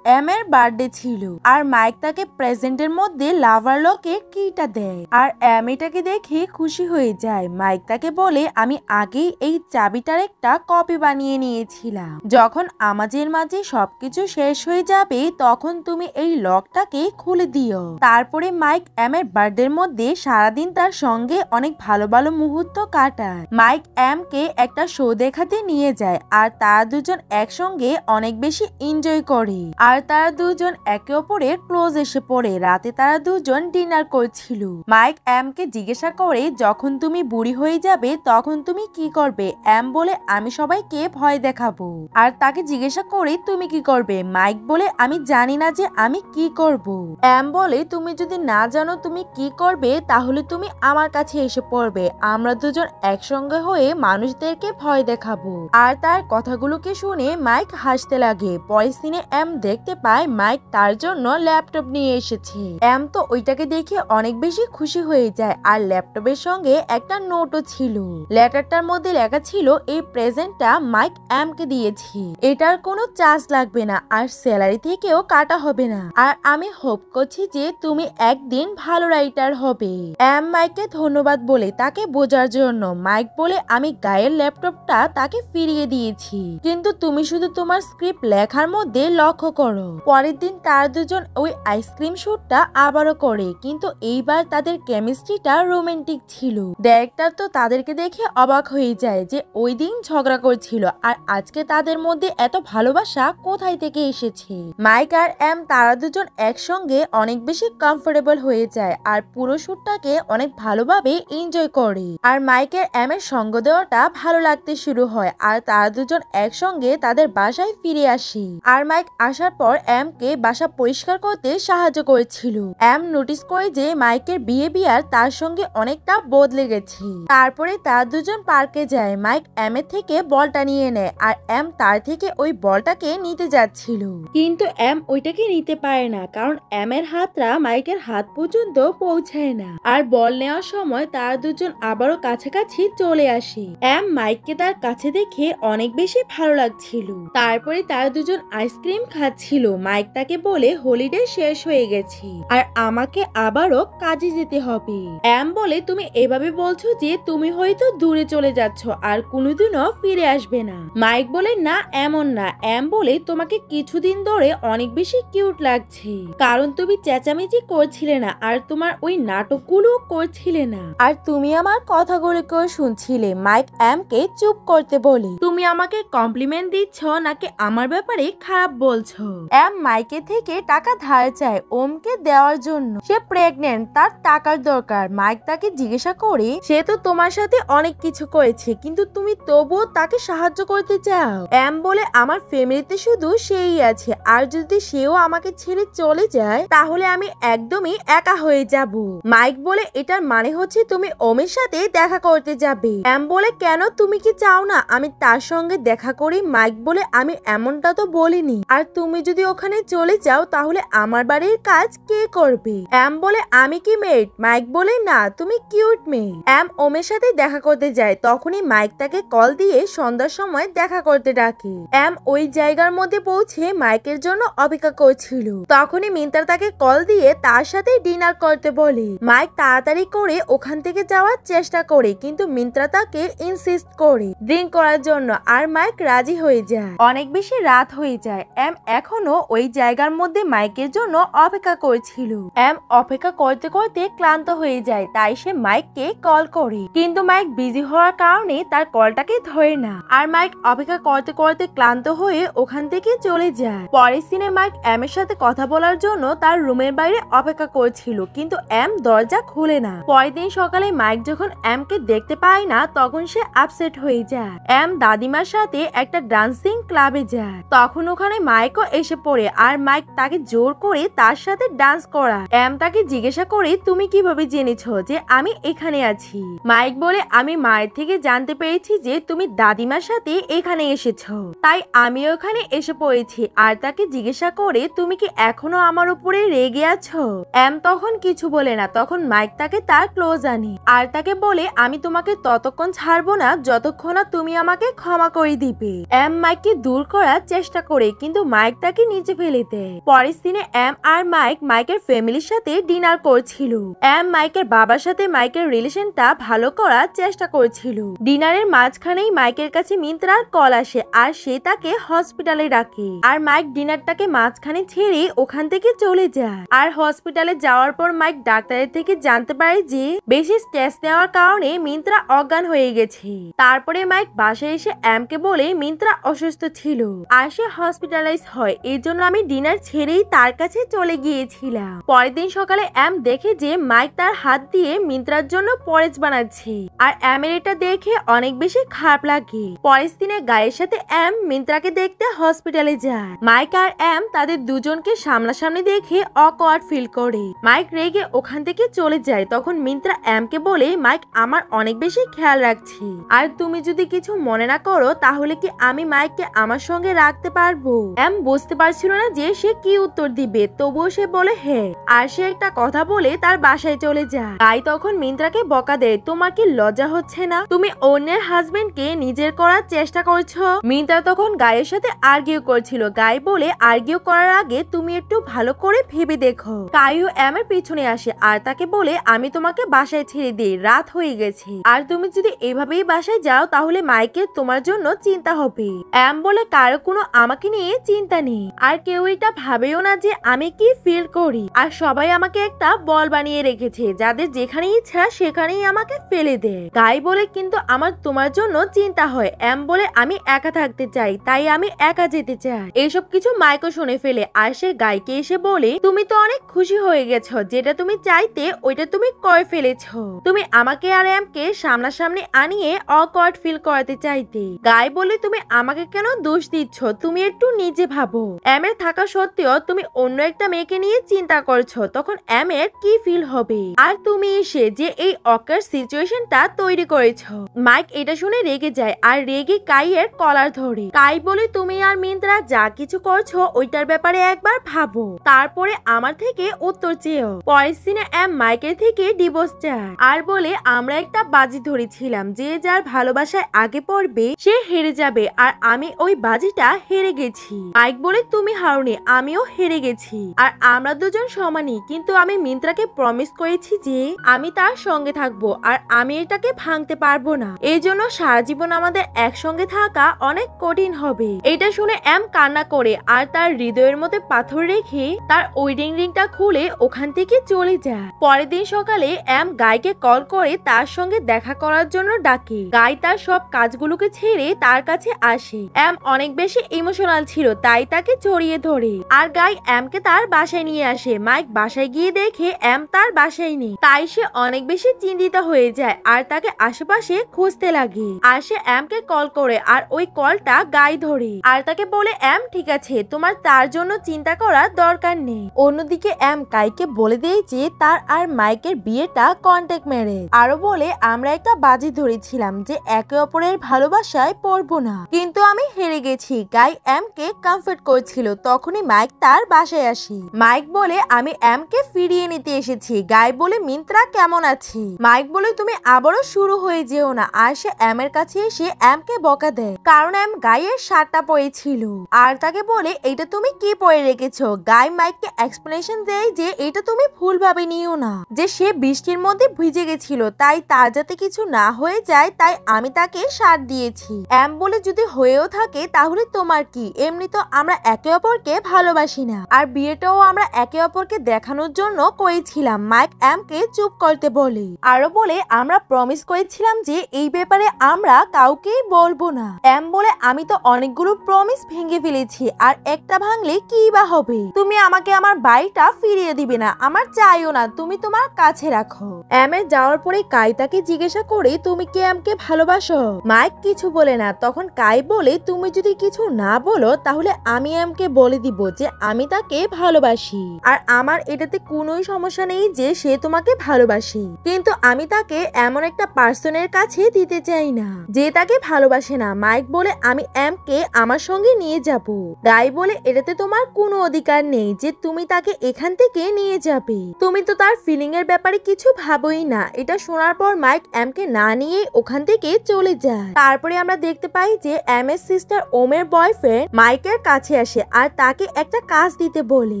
এম এর বার্থডে ছিল আর মাইক তাকে প্রেজেন্টের মধ্যে লাভার লকে কিটা দেয় আর এম এটাকে দেখে খুশি হয়ে যায় মাইক তাকে বলে আমি আগেই এই চাবিটার একটা কপি বানিয়ে নিয়েছিলাম যখন আমাজের মাঝে সবকিছু শেষ হয়ে যাবে তখন তুমি এই লকটাকে খুলে দিও তারপরে মাইক এম এর বার্থডের মধ্যে সারাদিন তার সঙ্গে অনেক ভালো ভালো মুহূর্ত কাটায় মাইক এম কে একটা শো দেখাতে নিয়ে যায় আর তারা দুজন একসঙ্গে অনেক বেশি এনজয় করে আর আর তারা দুজন একে অপরের ক্লোজ এসে পড়ে রাতে তারা দুজন ডিনার করছিল মাইক অ্যামকে জিজ্ঞাসা করে যখন তুমি বুড়ি হয়ে যাবে তখন তুমি কি করবে অ্যাম বলে আমি সবাইকে ভয় দেখাবো আর তাকে জিজ্ঞাসা করে তুমি কি করবে মাইক বলে আমি জানি না যে আমি কি করব অ্যাম বলে তুমি যদি না জানো তুমি কি করবে তাহলে তুমি আমার কাছে এসে পড়বে আমরা দুজন একসঙ্গে হয়ে মানুষদেরকে ভয় দেখাবো আর তার কথাগুলোকে শুনে মাইক হাসতে লাগে পরের দিনে অ্যাম দেখ দেখতে পায় মাইক তার জন্য ল্যাপটপ নিয়ে এসেছে অ্যাম তো ওইটাকে দেখে অনেক বেশি খুশি হয়ে যায় আর ল্যাপটপের সঙ্গে একটা নোটও ছিল লেটারটার মধ্যে লেখা ছিল এই প্রেজেন্টটা মাইক অ্যামকে দিয়েছি এটার কোনো চার্জ লাগবে না আর স্যালারি থেকেও কাটা হবে না আর আমি হোপ করছি যে তুমি একদিন ভালো রাইটার হবে অ্যাম মাইককে ধন্যবাদ বলে তাকে বোঝার জন্য মাইক বলে আমি গায়ের ল্যাপটপটা তাকে ফিরিয়ে দিয়েছি কিন্তু তুমি শুধু তোমার স্ক্রিপ্ট লেখার মধ্যে লক্ষ্য করো করো পরের দিন তারা দুজন ওই আইসক্রিম শুটটা আবারও করে কিন্তু এইবার তাদের কেমিস্ট্রিটা রোমান্টিক ছিল ডাইরেক্টর তো তাদেরকে দেখে অবাক হয়ে যায় যে ওই দিন ঝগড়া করছিল আর আজকে তাদের মধ্যে এত ভালোবাসা কোথায় থেকে এসেছে মাইক আর এম তারা দুজন একসঙ্গে অনেক বেশি কমফোর্টেবল হয়ে যায় আর পুরো শুটটাকে অনেক ভালোভাবে এনজয় করে আর মাইকের এম এর সঙ্গ দেওয়াটা ভালো লাগতে শুরু হয় আর তারা দুজন একসঙ্গে তাদের বাসায় ফিরে আসে আর মাইক আসার তারপর কে বাসা পরিষ্কার করতে সাহায্য করেছিল অ্যাম নোটিস করে যে মাইকের বিহেভিয়ার তার সঙ্গে অনেকটা বদলে গেছে তারপরে তার দুজন পার্কে যায় মাইক এর থেকে বলটা নিয়ে নেয় আর অ্যাম তার থেকে ওই বলটাকে নিতে যাচ্ছিল কিন্তু অ্যাম ওইটাকে নিতে পারে না কারণ এর হাতটা মাইকের হাত পর্যন্ত পৌঁছায় না আর বল নেওয়ার সময় তার দুজন আবারও কাছাকাছি চলে আসে অ্যাম মাইককে তার কাছে দেখে অনেক বেশি ভালো লাগছিল তারপরে তার দুজন আইসক্রিম খাচ্ছে ছিল মাইক তাকে বলে হলিডে শেষ হয়ে গেছে আর আমাকে আবারও কাজে যেতে হবে অ্যাম বলে তুমি এভাবে বলছো যে তুমি হয়তো দূরে চলে যাচ্ছ আর কোনোদিনও ফিরে আসবে না মাইক বলে না এমন না অ্যাম বলে তোমাকে কিছুদিন ধরে অনেক বেশি কিউট লাগছে কারণ তুমি চেঁচামেচি করছিলে না আর তোমার ওই নাটকগুলো করছিলে না আর তুমি আমার কথাগুলোকেও শুনছিলে মাইক অ্যামকে চুপ করতে বলে তুমি আমাকে কমপ্লিমেন্ট দিচ্ছ নাকি আমার ব্যাপারে খারাপ বলছো এম মাইকে থেকে টাকা ধার চায় ওমকে দেওয়ার জন্য সে প্রেগনেন্ট তার টাকার দরকার মাইক তাকে জিজ্ঞাসা করে সে তো তোমার সাথে অনেক কিছু করেছে কিন্তু তুমি তবুও তাকে সাহায্য করতে চাও এম বলে আমার ফ্যামিলিতে শুধু সেই আছে আর যদি সেও আমাকে ছেড়ে চলে যায় তাহলে আমি একদমই একা হয়ে যাব মাইক বলে এটার মানে হচ্ছে তুমি ওমের সাথে দেখা করতে যাবে এম বলে কেন তুমি কি চাও না আমি তার সঙ্গে দেখা করি মাইক বলে আমি এমনটা তো বলিনি আর তুমি যদি ওখানে চলে যাও তাহলে আমার বাড়ির কাজ কে করবে অ্যাম বলে আমি কি মেট মাইক বলে না তুমি কিউট মেয়ে অ্যাম ওমের সাথে দেখা করতে যায় তখনই মাইক তাকে কল দিয়ে সন্ধ্যার সময় দেখা করতে ডাকে অ্যাম ওই জায়গার মধ্যে পৌঁছে মাইকের জন্য অপেক্ষা করছিল তখনই মিন্তা তাকে কল দিয়ে তার সাথে ডিনার করতে বলে মাইক তাড়াতাড়ি করে ওখান থেকে যাওয়ার চেষ্টা করে কিন্তু মিন্ত্রা তাকে ইনসিস্ট করে ড্রিঙ্ক করার জন্য আর মাইক রাজি হয়ে যায় অনেক বেশি রাত হয়ে যায় অ্যাম এখন তখনও ওই জায়গার মধ্যে মাইকের জন্য অপেক্ষা করছিল অ্যাম অপেক্ষা করতে করতে ক্লান্ত হয়ে যায় তাই সে মাইককে কল করে কিন্তু মাইক বিজি হওয়ার কারণে তার কলটাকে ধরে না আর মাইক অপেক্ষা করতে করতে ক্লান্ত হয়ে ওখান থেকে চলে যায় পরের সিনে মাইক এর সাথে কথা বলার জন্য তার রুমের বাইরে অপেক্ষা করছিল কিন্তু অ্যাম দরজা খুলে না পরের দিন সকালে মাইক যখন কে দেখতে পায় না তখন সে আপসেট হয়ে যায় অ্যাম দাদিমার সাথে একটা ডান্সিং ক্লাবে যায় তখন ওখানে মাইকও এসে পড়ে আর মাইক তাকে জোর করে তার সাথে ডান্স করা অ্যাম তাকে জিজ্ঞাসা করে তুমি কিভাবে জেনেছ যে আমি এখানে আছি মাইক বলে আমি মায়ের থেকে জানতে পেরেছি যে তুমি দাদিমার সাথে এখানে এসেছ তাই আমি ওখানে এসে পড়েছি আর তাকে জিজ্ঞাসা করে তুমি কি এখনো আমার উপরে রেগে আছো অ্যাম তখন কিছু বলে না তখন মাইক তাকে তার ক্লোজ আনে আর তাকে বলে আমি তোমাকে ততক্ষণ ছাড়বো না যতক্ষণ তুমি আমাকে ক্ষমা করে দিবে অ্যাম মাইককে দূর করার চেষ্টা করে কিন্তু মাইক তাকে তাকে নিচে ফেলে দেয় পরের দিনে এম আর মাইক মাইকের ফ্যামিলির সাথে ডিনার করছিল এম মাইকের বাবার সাথে মাইকের রিলেশনটা ভালো করার চেষ্টা করছিল ডিনারের মাঝখানেই মাইকের কাছে মিন্ত্রার কল আসে আর সে তাকে হসপিটালে ডাকে আর মাইক ডিনারটাকে মাঝখানে ছেড়ে ওখান থেকে চলে যায় আর হসপিটালে যাওয়ার পর মাইক ডাক্তারের থেকে জানতে পারে যে বেশি স্ট্রেস নেওয়ার কারণে মিন্ত্রা অজ্ঞান হয়ে গেছে তারপরে মাইক বাসায় এসে অ্যামকে বলে মিন্ত্রা অসুস্থ ছিল আর সে হসপিটালাইজ হয় এর জন্য আমি ডিনার ছেড়েই তার কাছে চলে গিয়েছিলাম পরের দিন সকালে অ্যাম দেখে যে মাইক তার হাত দিয়ে মিন্ত্রার জন্য পরেজ বানাচ্ছে আর অ্যামের এটা দেখে অনেক বেশি খারাপ লাগে পরের দিনে গায়ের সাথে অ্যাম মিন্ত্রাকে দেখতে হসপিটালে যায় মাইক আর অ্যাম তাদের দুজনকে সামনাসামনি দেখে অকওয়ার্ড ফিল করে মাইক রেগে ওখান থেকে চলে যায় তখন মিন্ত্রা অ্যামকে বলে মাইক আমার অনেক বেশি খেয়াল রাখছি আর তুমি যদি কিছু মনে না করো তাহলে কি আমি মাইককে আমার সঙ্গে রাখতে পারবো অ্যাম বুঝতে পারছিল না যে সে কি উত্তর দিবে তবুও সে বলে হ্যাঁ আর সে একটা কথা বলে তার বাসায় চলে যায় গাই তখন মিন্দ্রাকে বকা দেয় তোমার কি লজ্জা হচ্ছে না তুমি অন্যের হাজবেন্ড কে নিজের করার চেষ্টা করছো মিন্দ্রা তখন গায়ের সাথে আর্গিউ করছিল গায়ে বলে আর্গিউ করার আগে তুমি একটু ভালো করে ভেবে দেখো কায়ু এমের পিছনে আসে আর তাকে বলে আমি তোমাকে বাসায় ছেড়ে দিই রাত হয়ে গেছে আর তুমি যদি এভাবেই বাসায় যাও তাহলে মাইকের তোমার জন্য চিন্তা হবে এম বলে কারো কোনো আমাকে নিয়ে চিন্তা নেই নেই আর কেউ এটা ভাবেও না যে আমি কি ফিল করি আর সবাই আমাকে একটা বল বানিয়ে রেখেছে যাদের যেখানে ইচ্ছা সেখানেই আমাকে ফেলে দেয় তাই বলে কিন্তু আমার তোমার জন্য চিন্তা হয় এম বলে আমি একা থাকতে চাই তাই আমি একা যেতে চাই এসব কিছু মাইকো শুনে ফেলে আর সে গাইকে এসে বলে তুমি তো অনেক খুশি হয়ে গেছো যেটা তুমি চাইতে ওইটা তুমি কয় ফেলেছ তুমি আমাকে আর এমকে সামনাসামনি আনিয়ে অকট ফিল করাতে চাইতে গাই বলে তুমি আমাকে কেন দোষ দিচ্ছ তুমি একটু নিজে ভাবো এম এর থাকা সত্ত্বেও তুমি অন্য একটা মেয়েকে নিয়ে চিন্তা করছো তখন এম এর কি ফিল হবে আর তুমি এসে যে এই অকার সিচুয়েশনটা তৈরি করেছো মাইক এটা শুনে রেগে যায় আর রেগে কাই এর কলার ধরে কাই বলে তুমি আর মিন্ত্রা যা কিছু করছো ওইটার ব্যাপারে একবার ভাবো তারপরে আমার থেকে উত্তর চেয়েও পরের সিনে এম মাইকের থেকে ডিভোর্স চায় আর বলে আমরা একটা বাজি ধরেছিলাম যে যার ভালোবাসায় আগে পড়বে সে হেরে যাবে আর আমি ওই বাজিটা হেরে গেছি মাইক বলে আসলে তুমি হারুনি আমিও হেরে গেছি আর আমরা দুজন সমানই কিন্তু আমি মিন্ত্রাকে প্রমিস করেছি যে আমি তার সঙ্গে থাকবো আর আমি এটাকে ভাঙতে পারবো না এই জন্য সারা জীবন আমাদের একসঙ্গে থাকা অনেক কঠিন হবে এটা শুনে এম কান্না করে আর তার হৃদয়ের মধ্যে পাথর রেখে তার ওয়েডিং রিংটা খুলে ওখান থেকে চলে যায় পরের দিন সকালে এম গাইকে কল করে তার সঙ্গে দেখা করার জন্য ডাকে গাই তার সব কাজগুলোকে ছেড়ে তার কাছে আসে এম অনেক বেশি ইমোশনাল ছিল তাই তাকে তাকে জড়িয়ে ধরে আর গাই অ্যামকে তার বাসায় নিয়ে আসে মাইক বাসায় গিয়ে দেখে এম তার বাসায় নেই তাই সে অনেক বেশি চিন্তিত হয়ে যায় আর তাকে আশেপাশে খুঁজতে লাগে আর সে অ্যামকে কল করে আর ওই কলটা গাই ধরে আর তাকে বলে এম ঠিক আছে তোমার তার জন্য চিন্তা করার দরকার নেই অন্যদিকে এম কাইকে বলে দেয় যে তার আর মাইকের বিয়েটা কন্ট্যাক্ট মেরে আরো বলে আমরা একটা বাজি ধরেছিলাম যে একে অপরের ভালোবাসায় পড়বো না কিন্তু আমি হেরে গেছি গাই অ্যামকে কমফর্ট করে করছিল তখনই মাইক তার বাসায় আসি মাইক বলে আমি অ্যামকে ফিরিয়ে নিতে এসেছি গাই বলে মিন্ত্রা কেমন আছি মাইক বলে তুমি আবারও শুরু হয়ে যেও না আর সে এর কাছে এসে অ্যামকে বকা দেয় কারণ অ্যাম গায়ের সারটা পরেছিল আর তাকে বলে এটা তুমি কি পরে রেখেছো গাই মাইককে এক্সপ্লেনেশন দেয় যে এটা তুমি ভুলভাবে নিও না যে সে বৃষ্টির মধ্যে ভিজে গেছিল তাই তার যাতে কিছু না হয়ে যায় তাই আমি তাকে সার দিয়েছি অ্যাম বলে যদি হয়েও থাকে তাহলে তোমার কি এমনি তো আমরা একে অপরকে ভালোবাসি না আর বিয়েটাও আমরা একে অপরকে দেখানোর জন্য কয়েছিলাম মাইক অ্যামকে চুপ করতে বলে আরো বলে আমরা প্রমিস করেছিলাম যে এই ব্যাপারে আমরা কাউকেই বলবো না অ্যাম বলে আমি তো অনেকগুলো প্রমিস ভেঙে ফেলেছি আর একটা ভাঙলে কি বা হবে তুমি আমাকে আমার বাড়িটা ফিরিয়ে দিবে না আমার চাইও না তুমি তোমার কাছে রাখো অ্যামের যাওয়ার পরে কাই তাকে জিজ্ঞাসা করে তুমি কি অ্যামকে ভালোবাসো মাইক কিছু বলে না তখন কাই বলে তুমি যদি কিছু না বলো তাহলে আমি মিয়ামকে বলে দিব যে আমি তাকে ভালোবাসি আর আমার এটাতে কোনোই সমস্যা নেই যে সে তোমাকে ভালোবাসে কিন্তু আমি তাকে এমন একটা পার্সনের কাছে দিতে চাই না যে তাকে ভালোবাসে না মাইক বলে আমি এমকে আমার সঙ্গে নিয়ে যাব তাই বলে এটাতে তোমার কোনো অধিকার নেই যে তুমি তাকে এখান থেকে নিয়ে যাবে তুমি তো তার ফিলিং এর ব্যাপারে কিছু ভাবোই না এটা শোনার পর মাইক এমকে না নিয়ে ওখান থেকে চলে যায় তারপরে আমরা দেখতে পাই যে এম এস সিস্টার ওমের বয়ফ্রেন্ড মাইকের কাছে আসে আর তাকে একটা কাজ দিতে বলে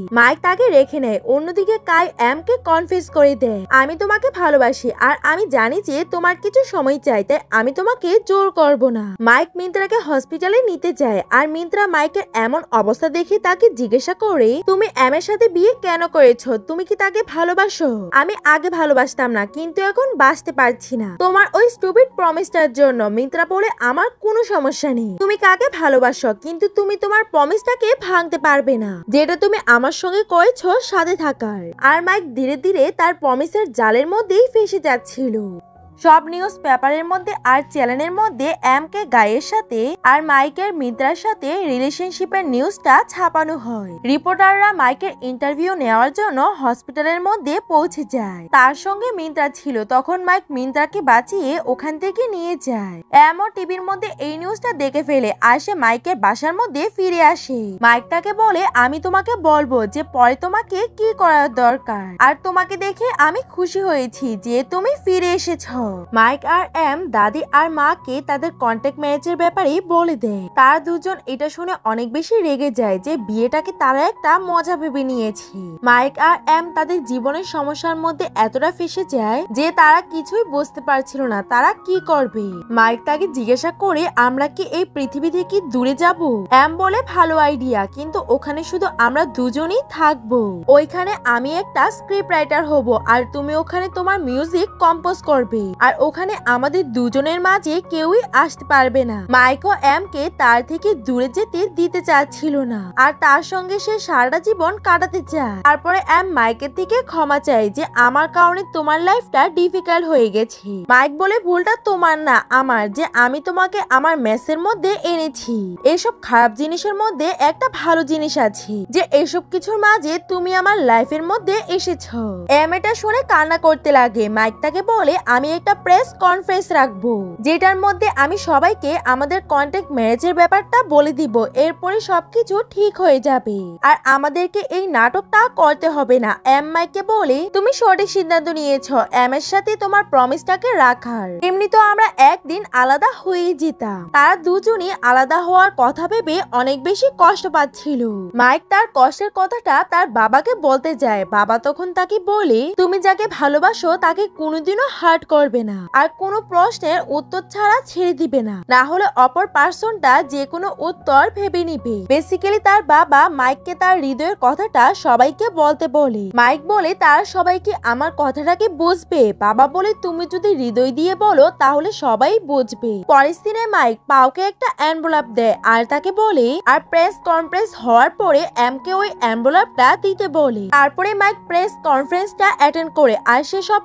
মাইক তাকে রেখে নেয় অন্যদিকে কাই এম কে কনফিউজ করে দেয় আমি তোমাকে ভালোবাসি আর আমি জানি যে তোমার কিছু সময় চাই তাই আমি তোমাকে জোর করব না মাইক মিন্ত্রাকে হসপিটালে নিতে যায় আর মিন্ত্রা মাইকের এমন অবস্থা দেখে তাকে জিজ্ঞাসা করে তুমি এম এর সাথে বিয়ে কেন করেছো তুমি কি তাকে ভালোবাসো আমি আগে ভালোবাসতাম না কিন্তু এখন বাঁচতে পারছি না তোমার ওই স্টুপিড প্রমিসটার জন্য মিন্ত্রা বলে আমার কোনো সমস্যা নেই তুমি কাকে ভালোবাসো কিন্তু তুমি তোমার প্রমিস বিশ্বাসটাকে ভাঙতে পারবে না যেটা তুমি আমার সঙ্গে করেছ সাথে থাকার আর মাইক ধীরে ধীরে তার প্রমিসের জালের মধ্যেই ফেসে যাচ্ছিল সব নিউজ পেপারের মধ্যে আর চ্যানেলের মধ্যে এম কে গায়ের সাথে আর মাইকের মিত্রার সাথে রিলেশনশিপের নিউজটা ছাপানো হয় রিপোর্টাররা মাইকের ইন্টারভিউ নেওয়ার জন্য হসপিটালের মধ্যে পৌঁছে যায় তার সঙ্গে মিন্ত্রা ছিল তখন মাইক মিন্ত্রাকে বাঁচিয়ে ওখান থেকে নিয়ে যায় এমও টিভির মধ্যে এই নিউজটা দেখে ফেলে আর সে মাইকের বাসার মধ্যে ফিরে আসে মাইক তাকে বলে আমি তোমাকে বলবো যে পরে তোমাকে কি করার দরকার আর তোমাকে দেখে আমি খুশি হয়েছি যে তুমি ফিরে এসেছো মাইক আর এম দাদি আর মাকে তাদের কন্ট্যাক্ট ম্যারেজের ব্যাপারে বলে দেয় তারা দুজন এটা শুনে অনেক বেশি রেগে যায় যে বিয়েটাকে তারা একটা মজা ভেবে নিয়েছে মাইক আর এম তাদের জীবনের সমস্যার মধ্যে এতটা ফেসে যায় যে তারা কিছুই বুঝতে পারছিল না তারা কি করবে মাইক তাকে জিজ্ঞাসা করে আমরা কি এই পৃথিবী থেকে দূরে যাব এম বলে ভালো আইডিয়া কিন্তু ওখানে শুধু আমরা দুজনই থাকবো ওইখানে আমি একটা স্ক্রিপ্ট রাইটার হব আর তুমি ওখানে তোমার মিউজিক কম্পোজ করবে আর ওখানে আমাদের দুজনের মাঝে কেউই আসতে পারবে না মাইকো কে তার থেকে দূরে যেতে দিতে চাচ্ছিল না আর তার সঙ্গে সে সারা জীবন কাটাতে চায় তারপরে এম মাইকের থেকে ক্ষমা চাই যে আমার কারণে তোমার লাইফটা ডিফিকাল্ট হয়ে গেছে মাইক বলে ভুলটা তোমার না আমার যে আমি তোমাকে আমার মেসের মধ্যে এনেছি এসব খারাপ জিনিসের মধ্যে একটা ভালো জিনিস আছে যে এসব কিছুর মাঝে তুমি আমার লাইফের মধ্যে এসেছ এম এটা শুনে কান্না করতে লাগে মাইক তাকে বলে আমি একটা প্রেস কনফারেন্স রাখবো যেটার মধ্যে আমি সবাইকে আমাদের কন্ট্যাক্ট ম্যারেজের ব্যাপারটা বলে দিব এরপরে সবকিছু ঠিক হয়ে যাবে আর আমাদেরকে এই নাটকটা করতে হবে না এম মাইকে বলে তুমি সঠিক সিদ্ধান্ত নিয়েছ এম এর সাথে তোমার প্রমিসটাকে রাখার এমনি তো আমরা একদিন আলাদা হয়ে যেতাম তারা দুজনই আলাদা হওয়ার কথা ভেবে অনেক বেশি কষ্ট পাচ্ছিল মাইক তার কষ্টের কথাটা তার বাবাকে বলতে যায় বাবা তখন তাকে বলে তুমি যাকে ভালোবাসো তাকে কোনোদিনও হার্ট করবে করবে না আর কোনো প্রশ্নের উত্তর ছাড়া ছেড়ে দিবে না না হলে অপর পার্সনটা যে কোনো উত্তর ভেবে নিবে বেসিক্যালি তার বাবা মাইককে তার হৃদয়ের কথাটা সবাইকে বলতে বলে মাইক বলে তার সবাইকে আমার কথাটাকে বুঝবে বাবা বলে তুমি যদি হৃদয় দিয়ে বলো তাহলে সবাই বুঝবে পরের দিনে মাইক পাওকে একটা অ্যাম্বুলাপ দেয় আর তাকে বলে আর প্রেস কনফারেন্স হওয়ার পরে এমকে ওই অ্যাম্বুলাপটা দিতে বলে তারপরে মাইক প্রেস কনফারেন্সটা অ্যাটেন্ড করে আর সে সব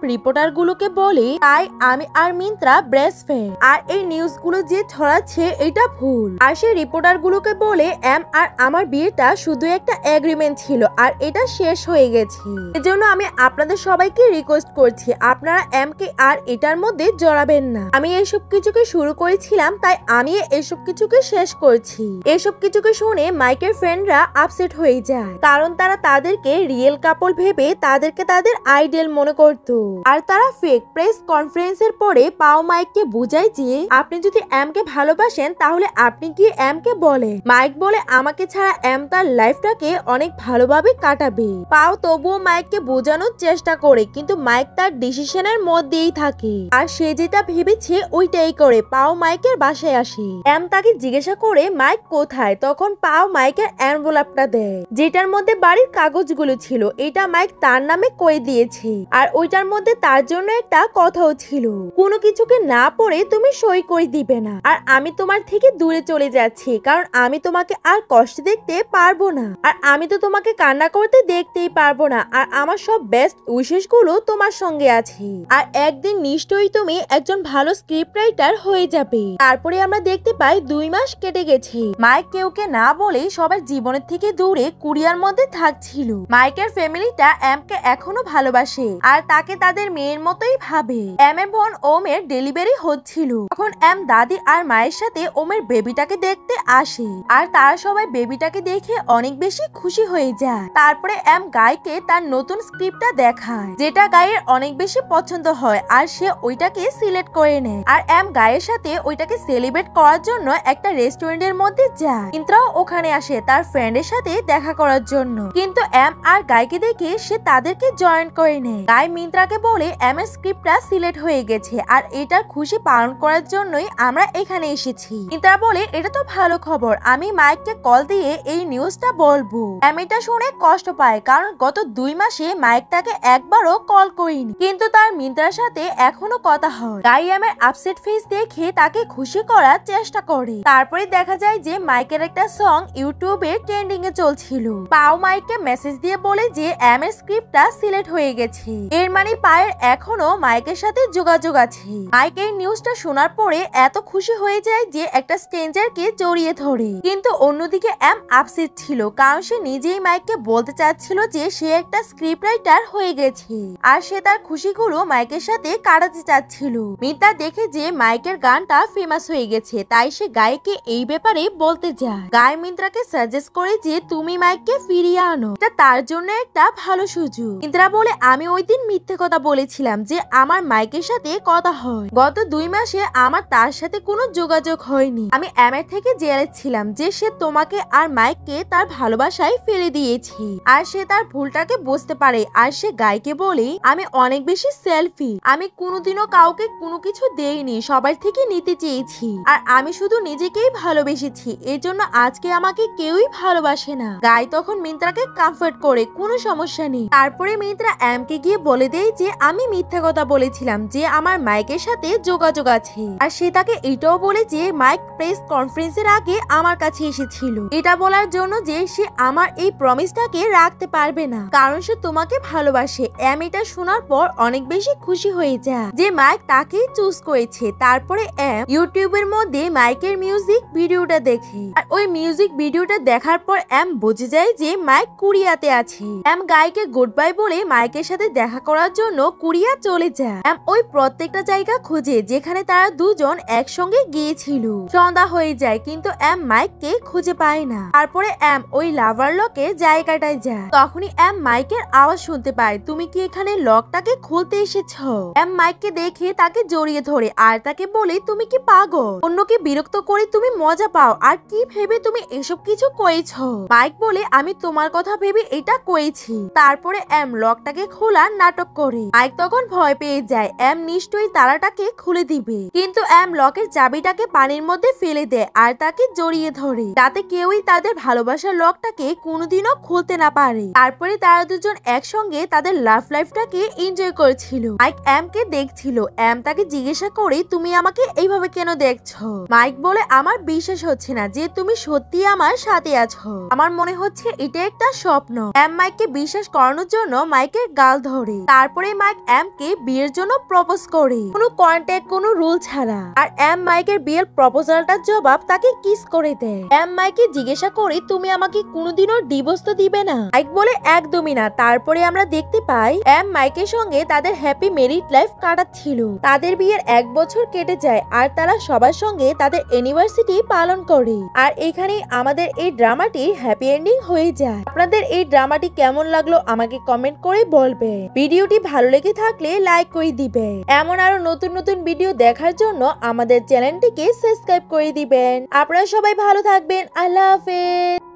গুলোকে বলে তাই তাই আমি আর মিন্ত্রা ব্রেস্ট ফ্রেন্ড আর এই নিউজগুলো যে ছড়াচ্ছে এটা ভুল আর সেই রিপোর্টারগুলোকে বলে এম আর আমার বিয়েটা শুধু একটা এগ্রিমেন্ট ছিল আর এটা শেষ হয়ে গেছে এজন্য আমি আপনাদের সবাইকে রিকোয়েস্ট করছি আপনারা এম কে আর এটার মধ্যে জড়াবেন না আমি এসব কিছুকে শুরু করেছিলাম তাই আমি এসব কিছুকে শেষ করছি এসব কিছুকে শুনে মাইকের ফ্রেন্ডরা আপসেট হয়ে যায় কারণ তারা তাদেরকে রিয়েল কাপল ভেবে তাদেরকে তাদের আইডিয়াল মনে করত আর তারা ফেক প্রেস কনফারেন্স কনফারেন্সের পরে পাও মাইককে বুঝায় যে আপনি যদি কে ভালোবাসেন তাহলে আপনি কি কে বলে মাইক বলে আমাকে ছাড়া এম তার লাইফটাকে অনেক ভালোভাবে কাটাবে পাও তবুও মাইককে বোঝানোর চেষ্টা করে কিন্তু মাইক তার ডিসিশনের মধ্যেই থাকে আর সে যেটা ভেবেছে ওইটাই করে পাও মাইকের বাসায় আসে এম তাকে জিজ্ঞাসা করে মাইক কোথায় তখন পাও মাইকের অ্যানভোলাপটা দেয় যেটার মধ্যে বাড়ির কাগজগুলো ছিল এটা মাইক তার নামে কয়ে দিয়েছে আর ওইটার মধ্যে তার জন্য একটা কথাও ছিল কোনো কিছুকে না পড়ে তুমি সই করে দিবে না আর আমি তোমার থেকে দূরে চলে যাচ্ছি কারণ আমি তোমাকে আর কষ্ট দেখতে পারবো না আর আমি তো তোমাকে কান্না করতে দেখতেই পারবো না আর আমার সব বেস্ট উইশেস গুলো তোমার সঙ্গে আছে আর একদিন নিশ্চয়ই তুমি একজন ভালো স্ক্রিপ্ট রাইটার হয়ে যাবে তারপরে আমরা দেখতে পাই দুই মাস কেটে গেছে মাইক কেউকে না বলে সবার জীবনের থেকে দূরে কুরিয়ার মধ্যে থাকছিল মাইকের ফ্যামিলিটা অ্যামকে এখনো ভালোবাসে আর তাকে তাদের মেয়ের মতোই ভাবে এমের বোন ওমের ডেলিভারি হচ্ছিল তখন এম দাদি আর মায়ের সাথে ওমের বেবিটাকে দেখতে আসে আর তার সবাই বেবিটাকে দেখে অনেক বেশি খুশি হয়ে যায় তারপরে এম গাইকে তার নতুন স্ক্রিপ্টটা দেখায় যেটা গায়ের অনেক বেশি পছন্দ হয় আর সে ওইটাকে সিলেক্ট করে নেয় আর এম গায়ের সাথে ওইটাকে সেলিব্রেট করার জন্য একটা রেস্টুরেন্টের মধ্যে যায় ইন্দ্রাও ওখানে আসে তার ফ্রেন্ডের সাথে দেখা করার জন্য কিন্তু এম আর গাইকে দেখে সে তাদেরকে জয়েন করে নেয় গায় মিন্ত্রাকে বলে এম এর স্ক্রিপ্টটা সিলেক্ট লেট হয়ে গেছে আর এটার খুশি পালন করার জন্যই আমরা এখানে এসেছি ইন্দ্রা বলে এটা তো ভালো খবর আমি মাইককে কল দিয়ে এই নিউজটা বলবো অ্যামিটা শুনে কষ্ট পায় কারণ গত দুই মাসে মাইক তাকে একবারও কল করিনি কিন্তু তার মিন্তার সাথে এখনো কথা হয় আমার আপসেট ফেস দেখে তাকে খুশি করার চেষ্টা করে তারপরে দেখা যায় যে মাইকের একটা সং ইউটিউবে ট্রেন্ডিং এ চলছিল পাও মাইককে মেসেজ দিয়ে বলে যে অ্যামের স্ক্রিপ্টটা সিলেক্ট হয়ে গেছে এর মানে পায়ের এখনো মাইকের সাথে সাথে যোগাযোগ আছে মাইক এই নিউজটা শোনার পরে এত খুশি হয়ে যায় যে একটা স্ট্রেঞ্জারকে জড়িয়ে ধরে কিন্তু অন্যদিকে অ্যাম আপসেট ছিল কারণ সে নিজেই মাইককে বলতে চাচ্ছিল যে সে একটা স্ক্রিপ্ট রাইটার হয়ে গেছে আর সে তার খুশিগুলো মাইকের সাথে কাটাতে চাচ্ছিল মিতা দেখে যে মাইকের গানটা ফেমাস হয়ে গেছে তাই সে গায়কে এই ব্যাপারে বলতে যায় গায় মিন্ত্রাকে সাজেস্ট করে যে তুমি মাইককে ফিরিয়ে আনো এটা তার জন্য একটা ভালো সুযোগ মিন্ত্রা বলে আমি ওই দিন মিথ্যে কথা বলেছিলাম যে আমার মাইক অনেকের সাথে কথা হয় গত দুই মাসে আমার তার সাথে কোনো যোগাযোগ হয়নি আমি এমএ থেকে জেলে ছিলাম যে সে তোমাকে আর মাইককে তার ভালোবাসায় ফেলে দিয়েছে আর সে তার ভুলটাকে বুঝতে পারে আর সে গাইকে বলে আমি অনেক বেশি সেলফি আমি কোনোদিনও কাউকে কোনো কিছু দেইনি সবার থেকে নিতে চেয়েছি আর আমি শুধু নিজেকেই ভালোবেসেছি এজন্য আজকে আমাকে কেউই ভালোবাসে না গাই তখন মিন্ত্রাকে কমফর্ট করে কোনো সমস্যা নেই তারপরে মিন্ত্রা অ্যামকে গিয়ে বলে দেয় যে আমি মিথ্যা কথা বলেছিলাম যে আমার মাইকের সাথে যোগাযোগ আছে আর সে তাকে এটাও বলে যে মাইক প্রেস কনফারেন্সের আগে আমার কাছে এসেছিল এটা বলার জন্য যে সে আমার এই প্রমিসটাকে রাখতে পারবে না কারণ সে তোমাকে ভালোবাসে এম এটা শোনার পর অনেক বেশি খুশি হয়ে যায় যে মাইক তাকেই চুজ করেছে তারপরে এম ইউটিউবের মধ্যে মাইকের মিউজিক ভিডিওটা দেখে আর ওই মিউজিক ভিডিওটা দেখার পর এম বুঝে যায় যে মাইক কুরিয়াতে আছে এম গাইকে গুড বাই বলে মাইকের সাথে দেখা করার জন্য কুরিয়া চলে যায় এম ওই প্রত্যেকটা জায়গা খুঁজে যেখানে তারা দুজন একসঙ্গে গিয়েছিল সন্ধ্যা হয়ে যায় কিন্তু অ্যাম মাইককে খুঁজে পায় না তারপরে অ্যাম ওই লাভার লকে জায়গাটায় যায় তখনই অ্যাম মাইকের আওয়াজ শুনতে পায় তুমি কি এখানে লকটাকে খুলতে এসেছ অ্যাম মাইককে দেখে তাকে জড়িয়ে ধরে আর তাকে বলে তুমি কি পাগল অন্যকে বিরক্ত করে তুমি মজা পাও আর কি ভেবে তুমি এসব কিছু করেছ মাইক বলে আমি তোমার কথা ভেবে এটা করেছি তারপরে অ্যাম লকটাকে খোলার নাটক করে মাইক তখন ভয় পেয়ে যায় অ্যাম নিশ্চয়ই তালাটাকে খুলে দিবে কিন্তু অ্যাম লকের চাবিটাকে পানির মধ্যে ফেলে দেয় আর তাকে জড়িয়ে ধরে যাতে কেউই তাদের ভালোবাসার লকটাকে কোনোদিনও খুলতে না পারে তারপরে তারা দুজন একসঙ্গে তাদের লাভ লাইফটাকে এনজয় করেছিল মাইক অ্যামকে দেখছিল অ্যাম তাকে জিজ্ঞাসা করে তুমি আমাকে এইভাবে কেন দেখছো মাইক বলে আমার বিশ্বাস হচ্ছে না যে তুমি সত্যি আমার সাথে আছো আমার মনে হচ্ছে এটা একটা স্বপ্ন অ্যাম মাইককে বিশ্বাস করানোর জন্য মাইকের গাল ধরে তারপরে মাইক অ্যামকে বিয়ের জন্য প্রপোজ করে কোনো কন্ট্যাক্ট কোনো রুল ছাড়া আর এম মাইকের বিয়ের প্রপোজালটার জবাব তাকে কিস করে দেয় এম মাইকে জিজ্ঞাসা করি তুমি আমাকে কোনোদিনও ডিভোর্স তো দিবে না মাইক বলে একদমই না তারপরে আমরা দেখতে পাই এম মাইকের সঙ্গে তাদের হ্যাপি মেরিড লাইফ কাটাচ্ছিল তাদের বিয়ের এক বছর কেটে যায় আর তারা সবার সঙ্গে তাদের ইউনিভার্সিটি পালন করে আর এখানেই আমাদের এই ড্রামাটি হ্যাপি এন্ডিং হয়ে যায় আপনাদের এই ড্রামাটি কেমন লাগলো আমাকে কমেন্ট করে বলবে ভিডিওটি ভালো লেগে থাকলে লাইক করে দিবে দিবেন এমন আরো নতুন নতুন ভিডিও দেখার জন্য আমাদের চ্যানেলটিকে সাবস্ক্রাইব করে দিবেন আপনারা সবাই ভালো থাকবেন আল্লাহ হাফেজ